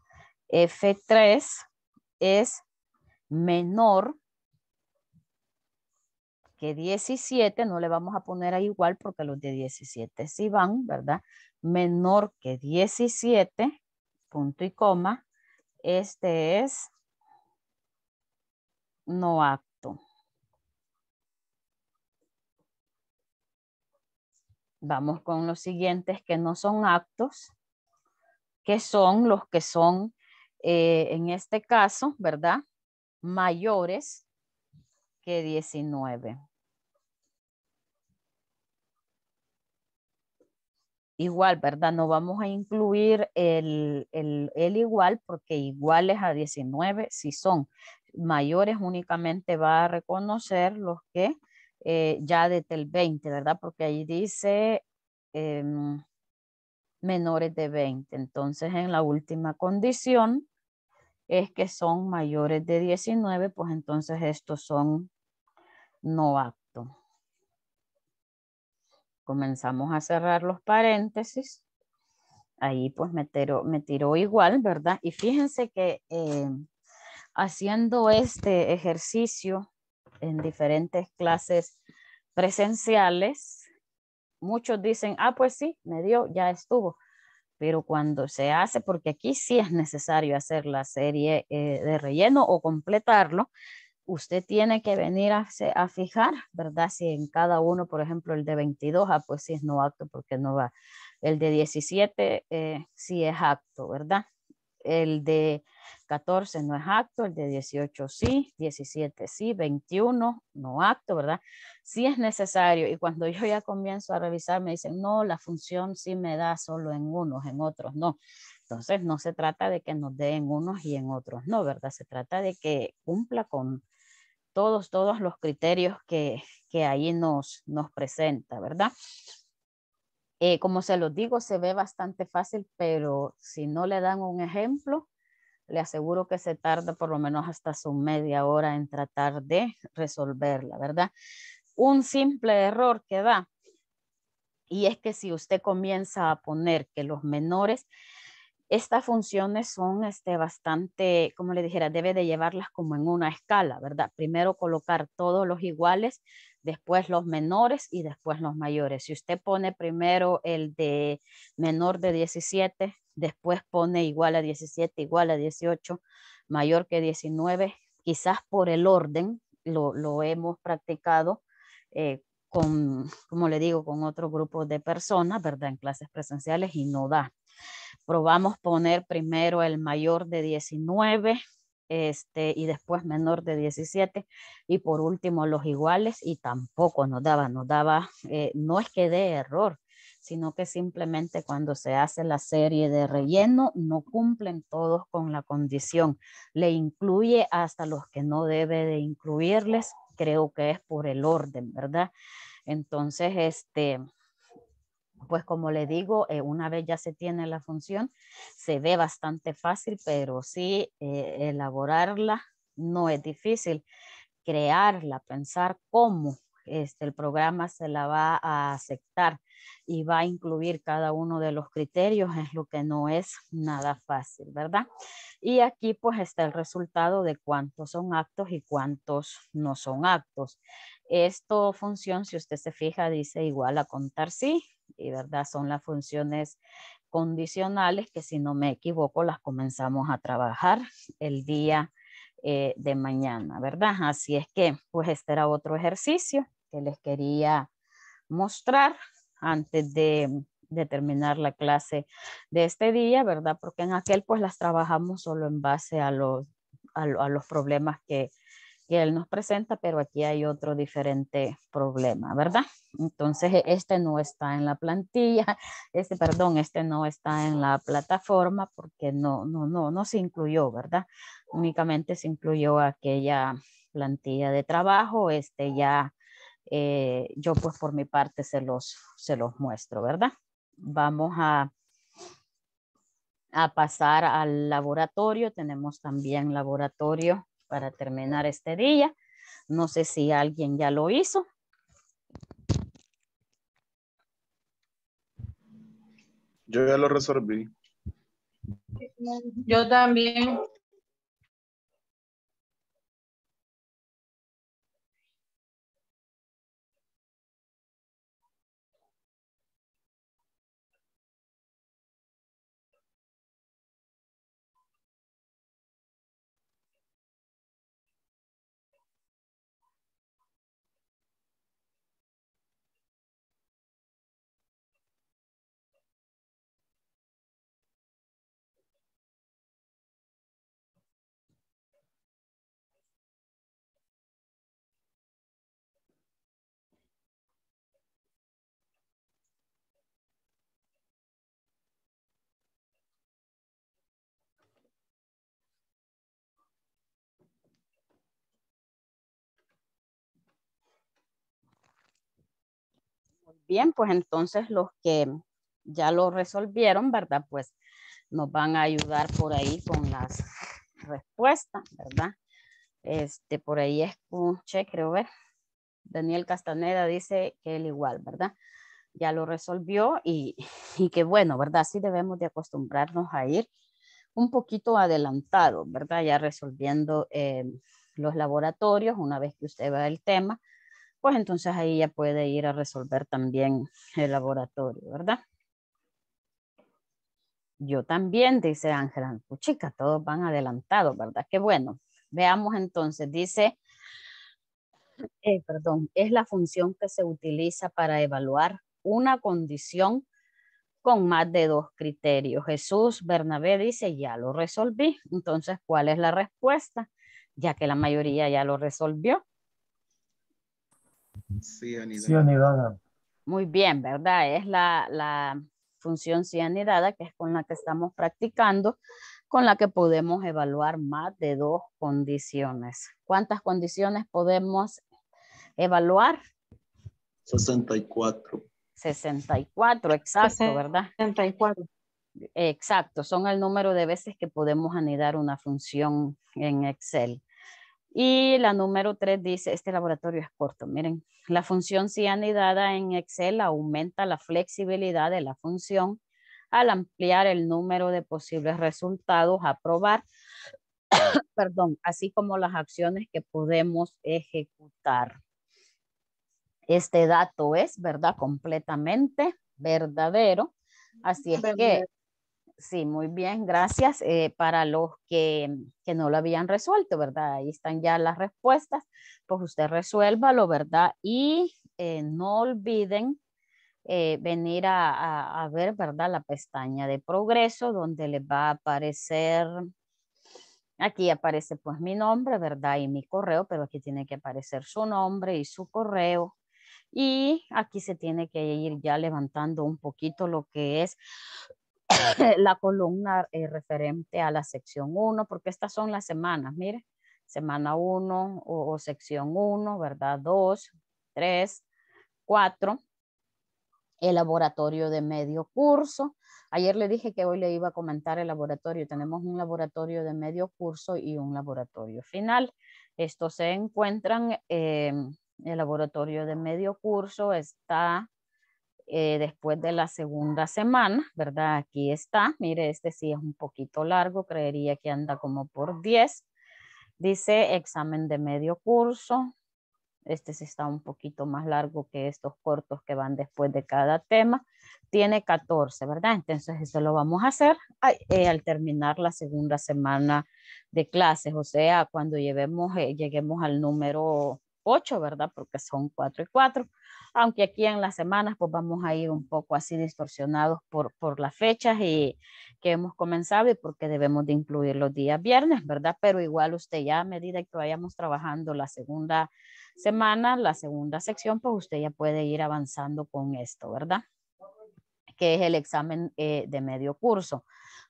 F3 es menor que 17, no le vamos a poner a igual porque los de 17 sí van, ¿verdad? Menor que 17, punto y coma, este es no acto. Vamos con los siguientes que no son actos, que son los que son, eh, en este caso, ¿verdad? Mayores que 19. Igual, ¿verdad? No vamos a incluir el, el, el igual porque iguales a 19 si son mayores únicamente va a reconocer los que eh, ya desde el 20, ¿verdad? Porque ahí dice em, menores de 20. Entonces, en la última condición es que son mayores de 19, pues entonces estos son no apto. Comenzamos a cerrar los paréntesis. Ahí pues me tiró, igual, ¿verdad? Y fíjense que em, haciendo este ejercicio, en diferentes clases presenciales, muchos dicen, ah, pues sí, me dio, ya estuvo. Pero cuando se hace, porque aquí sí es necesario hacer la serie eh, de relleno o completarlo, usted tiene que venir a, fijar, ¿verdad? Si en cada uno, por ejemplo, el de 22, ah, pues sí es no acto porque no va. El de 17 eh, sí es acto, ¿verdad? el de 14 no es acto, el de 18 sí, 17 sí, 21 no acto, ¿verdad? si es necesario y cuando yo ya comienzo a revisar me dicen, no, la función sí me da solo en unos, en otros no. Entonces no se trata de que nos den unos y en otros no, ¿verdad? Se trata de que cumpla con todos, todos los criterios que, ahí nos, nos presenta, ¿verdad? Eh, como se los digo, se ve bastante fácil, pero si no le dan un ejemplo, le aseguro que se tarda por lo menos hasta su media hora en tratar de resolverla, ¿verdad? Un simple error que da, y es que si usted comienza a poner que los menores, estas funciones son este, bastante, como le dijera, debe de llevarlas como en una escala, ¿verdad? Primero colocar todos los iguales después los menores y después los mayores. Si usted pone primero el de menor de 17, después pone igual a 17, igual a 18, mayor que 19, quizás por el orden, lo, hemos practicado eh, con, como le digo, con otro grupo de personas, ¿verdad? En clases presenciales y no da. Probamos poner primero el mayor de 19, este, y después menor de 17 y por último los iguales y tampoco nos daba, nos daba, eh, no es que dé error, sino que simplemente cuando se hace la serie de relleno no cumplen todos con la condición. Le incluye hasta los que no debe de incluirles, creo que es por el orden, ¿verdad? Entonces, este, pues como le digo, eh, una vez ya se tiene la función, se ve bastante fácil, pero sí eh, elaborarla no es difícil. Crearla, pensar cómo este, el programa se la va a aceptar y va a incluir cada uno de los criterios, es lo que no es nada fácil, ¿verdad? Y aquí pues está el resultado de cuántos son actos y cuántos no son actos. Esto función, si usted se fija, dice igual a contar sí, y verdad son las funciones condicionales que si no me equivoco las comenzamos a trabajar el día eh, de mañana, ¿verdad? Así es que pues este era otro ejercicio que les quería mostrar antes de, terminar la clase de este día, ¿verdad? Porque en aquel pues las trabajamos solo en base a los, a los problemas que, que él nos presenta, pero aquí hay otro diferente problema, ¿verdad? Entonces, e, este no está en la plantilla, este, perdón, este no está en la plataforma porque no, no, no, no se incluyó, ¿verdad? Únicamente se incluyó aquella plantilla de trabajo, este ya, eh, yo pues por mi parte se los, se los muestro, ¿verdad? Vamos a, a pasar al laboratorio, tenemos también laboratorio para terminar este día. No sé si alguien ya lo hizo. Yo ya lo resolví. Yo también. bien, pues entonces los que ya lo resolvieron, ¿verdad? Pues nos van a ayudar por ahí con las respuestas, ¿verdad? Este, por ahí escuché, creo ver, Daniel Castaneda dice que él igual, ¿verdad? Ya lo resolvió y, y que bueno, ¿verdad? Sí debemos de acostumbrarnos a ir un poquito adelantado, ¿verdad? Ya resolviendo eh, los laboratorios una vez que usted vea el tema pues entonces ahí ya puede ir a resolver también el laboratorio, ¿verdad? Yo también, dice Ángela, pues chicas, todos van adelantados, ¿verdad? Qué bueno. Veamos entonces, dice, eh, perdón, es la función que se utiliza para evaluar una condición con más de dos criterios. Jesús Bernabé dice, ya lo resolví. Entonces, ¿cuál es la respuesta? Ya que la mayoría ya lo resolvió. Sí, anidada. Muy bien, ¿verdad? Es la, la función anidada que es con la que estamos practicando, con la que podemos evaluar más de dos condiciones. ¿Cuántas condiciones podemos evaluar? 64. 64, exacto, ¿verdad? 64. Exacto, son el número de veces que podemos anidar una función en Excel. Y la número tres dice, este laboratorio es corto, miren, la función cianidada en Excel aumenta la flexibilidad de la función al ampliar el número de posibles resultados a probar, perdón, así como las acciones que podemos ejecutar. Este dato es, ¿verdad? Completamente verdadero. Así es que Sí, muy bien, gracias. Eh, para los que, no lo habían resuelto, ¿verdad? Ahí están ya las respuestas, pues usted resuélvalo, ¿verdad? Y eh, no olviden eh, venir a, ver, ¿verdad? La pestaña de progreso, donde les va a aparecer, aquí aparece pues mi nombre, ¿verdad? Y mi correo, pero aquí tiene que aparecer su nombre y su correo. Y aquí se tiene que ir ya levantando un poquito lo que es la columna eh, referente a la sección 1, porque estas son las semanas, mire, semana 1 o, sección 1, ¿verdad? 2, 3, 4, el laboratorio de medio curso. Ayer le dije que hoy le iba a comentar el laboratorio. Tenemos un laboratorio de medio curso y un laboratorio final. Estos se encuentran, eh, el laboratorio de medio curso está eh, después de la segunda semana, ¿verdad? Aquí está, mire, este sí es un poquito largo, creería que anda como por 10. Dice examen de medio curso, este sí está un poquito más largo que estos cortos que van después de cada tema, tiene 14, ¿verdad? Entonces eso lo vamos a hacer eh, al terminar la segunda semana de clases, o sea, cuando eh, lleguemos al número 8, ¿verdad? Porque son 4 y 4 aunque aquí en las semanas pues vamos a ir un poco así distorsionados por, las fechas y que hemos comenzado y porque debemos de incluir los días viernes, ¿verdad? Pero igual usted ya a medida que vayamos trabajando la segunda semana, la segunda sección, pues usted ya puede ir avanzando con esto, ¿verdad? Que es el examen eh, de medio curso.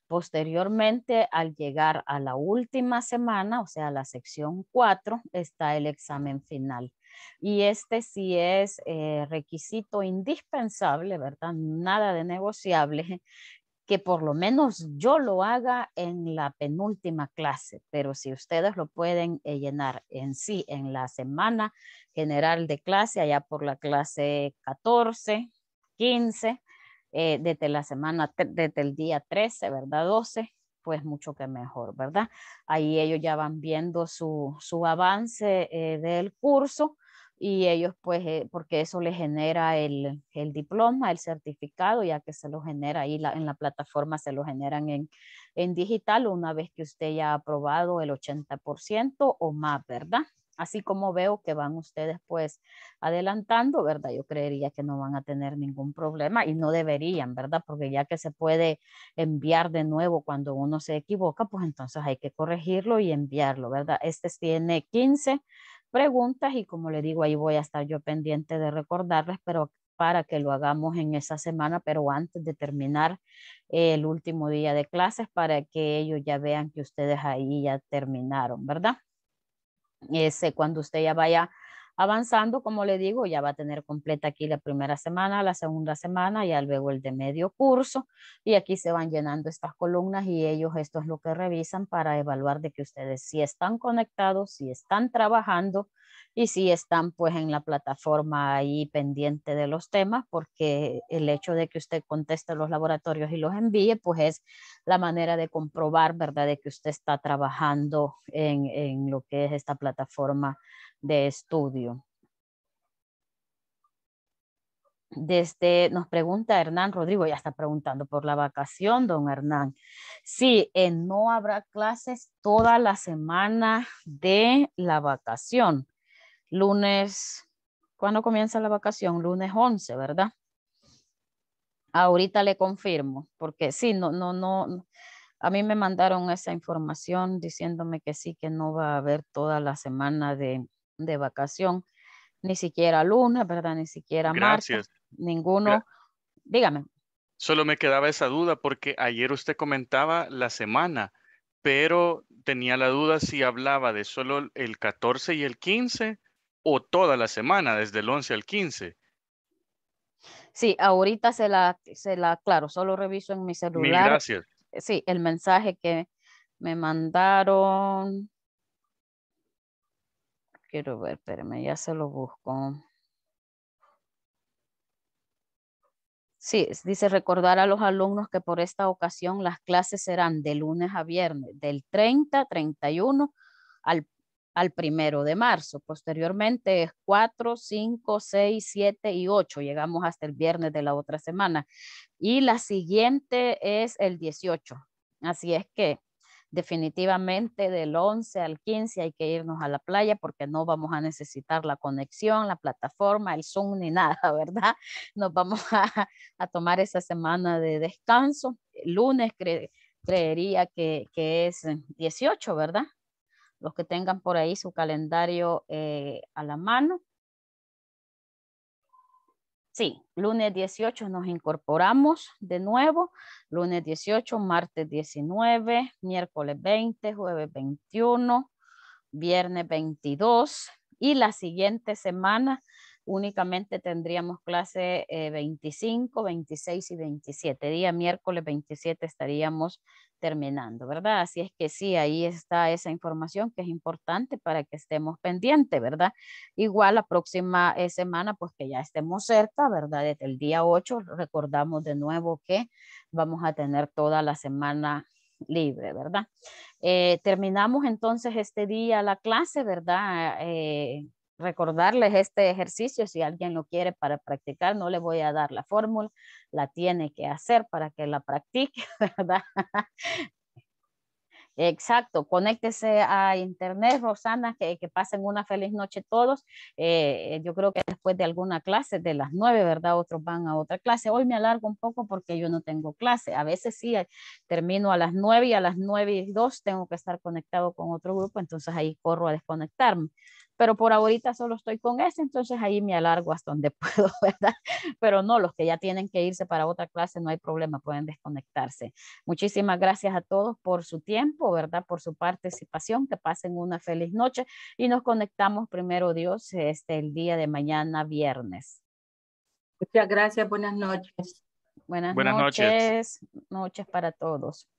Posteriormente, al llegar a la última semana, o sea, la sección 4, está el examen final y este sí es eh, requisito indispensable, ¿verdad? Nada de negociable que por lo menos yo lo haga en la penúltima clase, pero si ustedes lo pueden eh, llenar en sí, en la semana general de clase, allá por la clase 14, 15, eh, desde la semana, desde el día 13, ¿verdad? 12, pues mucho que mejor, ¿verdad? Ahí ellos ya van viendo su, avance del curso y ellos pues, eh, porque eso le genera el, diploma, el certificado, ya que se lo genera ahí en la plataforma, se lo generan en, en digital una vez que usted ya ha aprobado el 80% o más, ¿verdad? Así como veo que van ustedes pues adelantando, ¿verdad? Yo creería que no van a tener ningún problema y no deberían, ¿verdad? Porque ya que se puede enviar de nuevo cuando uno se equivoca, pues entonces hay que corregirlo y enviarlo, ¿verdad? Este tiene 15 preguntas y como le digo, ahí voy a estar yo pendiente de recordarles, pero para que lo hagamos en esa semana, pero antes de terminar el último día de clases para que ellos ya vean que ustedes ahí ya terminaron, ¿verdad? Ese, cuando usted ya vaya avanzando, como le digo, ya va a tener completa aquí la primera semana, la segunda semana, ya luego el de medio curso y aquí se van llenando estas columnas y ellos esto es lo que revisan para evaluar de que ustedes si están conectados, si están trabajando y si están pues en la plataforma ahí pendiente de los temas, porque el hecho de que usted conteste los laboratorios y los envíe, pues es la manera de comprobar, ¿verdad?, de que usted está trabajando en, en lo que es esta plataforma de estudio. Desde, nos pregunta Hernán Rodrigo, ya está preguntando por la vacación, don Hernán. Sí, eh, no habrá clases toda la semana de la vacación. Lunes, ¿cuándo comienza la vacación? Lunes 11, ¿verdad? Ahorita le confirmo, porque sí, no, no, no. A mí me mandaron esa información diciéndome que sí, que no va a haber toda la semana de, de vacación, ni siquiera Luna, ¿verdad? Ni siquiera Gracias. ninguno. Dígame. Solo me quedaba esa duda porque ayer usted comentaba la semana, pero tenía la duda si hablaba de solo el 14 y el 15 o toda la semana, desde el 11 al 15. Sí, ahorita se la, se la, claro, solo reviso en mi celular. gracias. Sí, el mensaje que me mandaron quiero ver, espérame, ya se lo busco. Sí, dice recordar a los alumnos que por esta ocasión las clases serán de lunes a viernes, del 30, 31 al, al primero de marzo. Posteriormente es 4, 5, 6, 7 y 8. Llegamos hasta el viernes de la otra semana. Y la siguiente es el 18. Así es que definitivamente del 11 al 15 hay que irnos a la playa porque no vamos a necesitar la conexión, la plataforma, el Zoom ni nada, ¿verdad? Nos vamos a, tomar esa semana de descanso. lunes creería que, es 18, eh, ¿verdad? Los que tengan por ahí su calendario eh, a la mano. Sí, lunes 18 nos incorporamos de nuevo, lunes 18, martes 19, miércoles 20, jueves 21, viernes 22 y la siguiente semana únicamente tendríamos clase eh, 25, 26 y 27. Día miércoles 27 estaríamos terminando, ¿verdad? Así es que sí, ahí está esa información que es importante para que estemos pendientes, ¿verdad? Igual la próxima eh, semana, pues que ya estemos cerca, ¿verdad? Desde el día 8 recordamos de nuevo que vamos a tener toda la semana libre, ¿verdad? Eh, terminamos entonces este día la clase, ¿verdad? Eh, recordarles este ejercicio si alguien lo quiere para practicar, no le voy a dar la fórmula, la tiene que hacer para que la practique, ¿verdad? Exacto, conéctese a internet, Rosana, que, que pasen una feliz noche todos. Eh, yo creo que después de alguna clase, de las nueve, ¿verdad? Otros van a otra clase. Hoy me alargo un poco porque yo no tengo clase. A veces sí, eh, termino a las nueve y a las nueve y dos tengo que estar conectado con otro grupo, entonces ahí corro a desconectarme pero por ahorita solo estoy con ese, entonces ahí me alargo hasta donde puedo, ¿verdad? Pero no, los que ya tienen que irse para otra clase, no hay problema, pueden desconectarse. Muchísimas gracias a todos por su tiempo, ¿verdad? Por su participación, que pasen una feliz noche y nos conectamos primero Dios este, el día de mañana, viernes. Muchas gracias, buenas noches. Buenas, noches. noches. Noches para todos.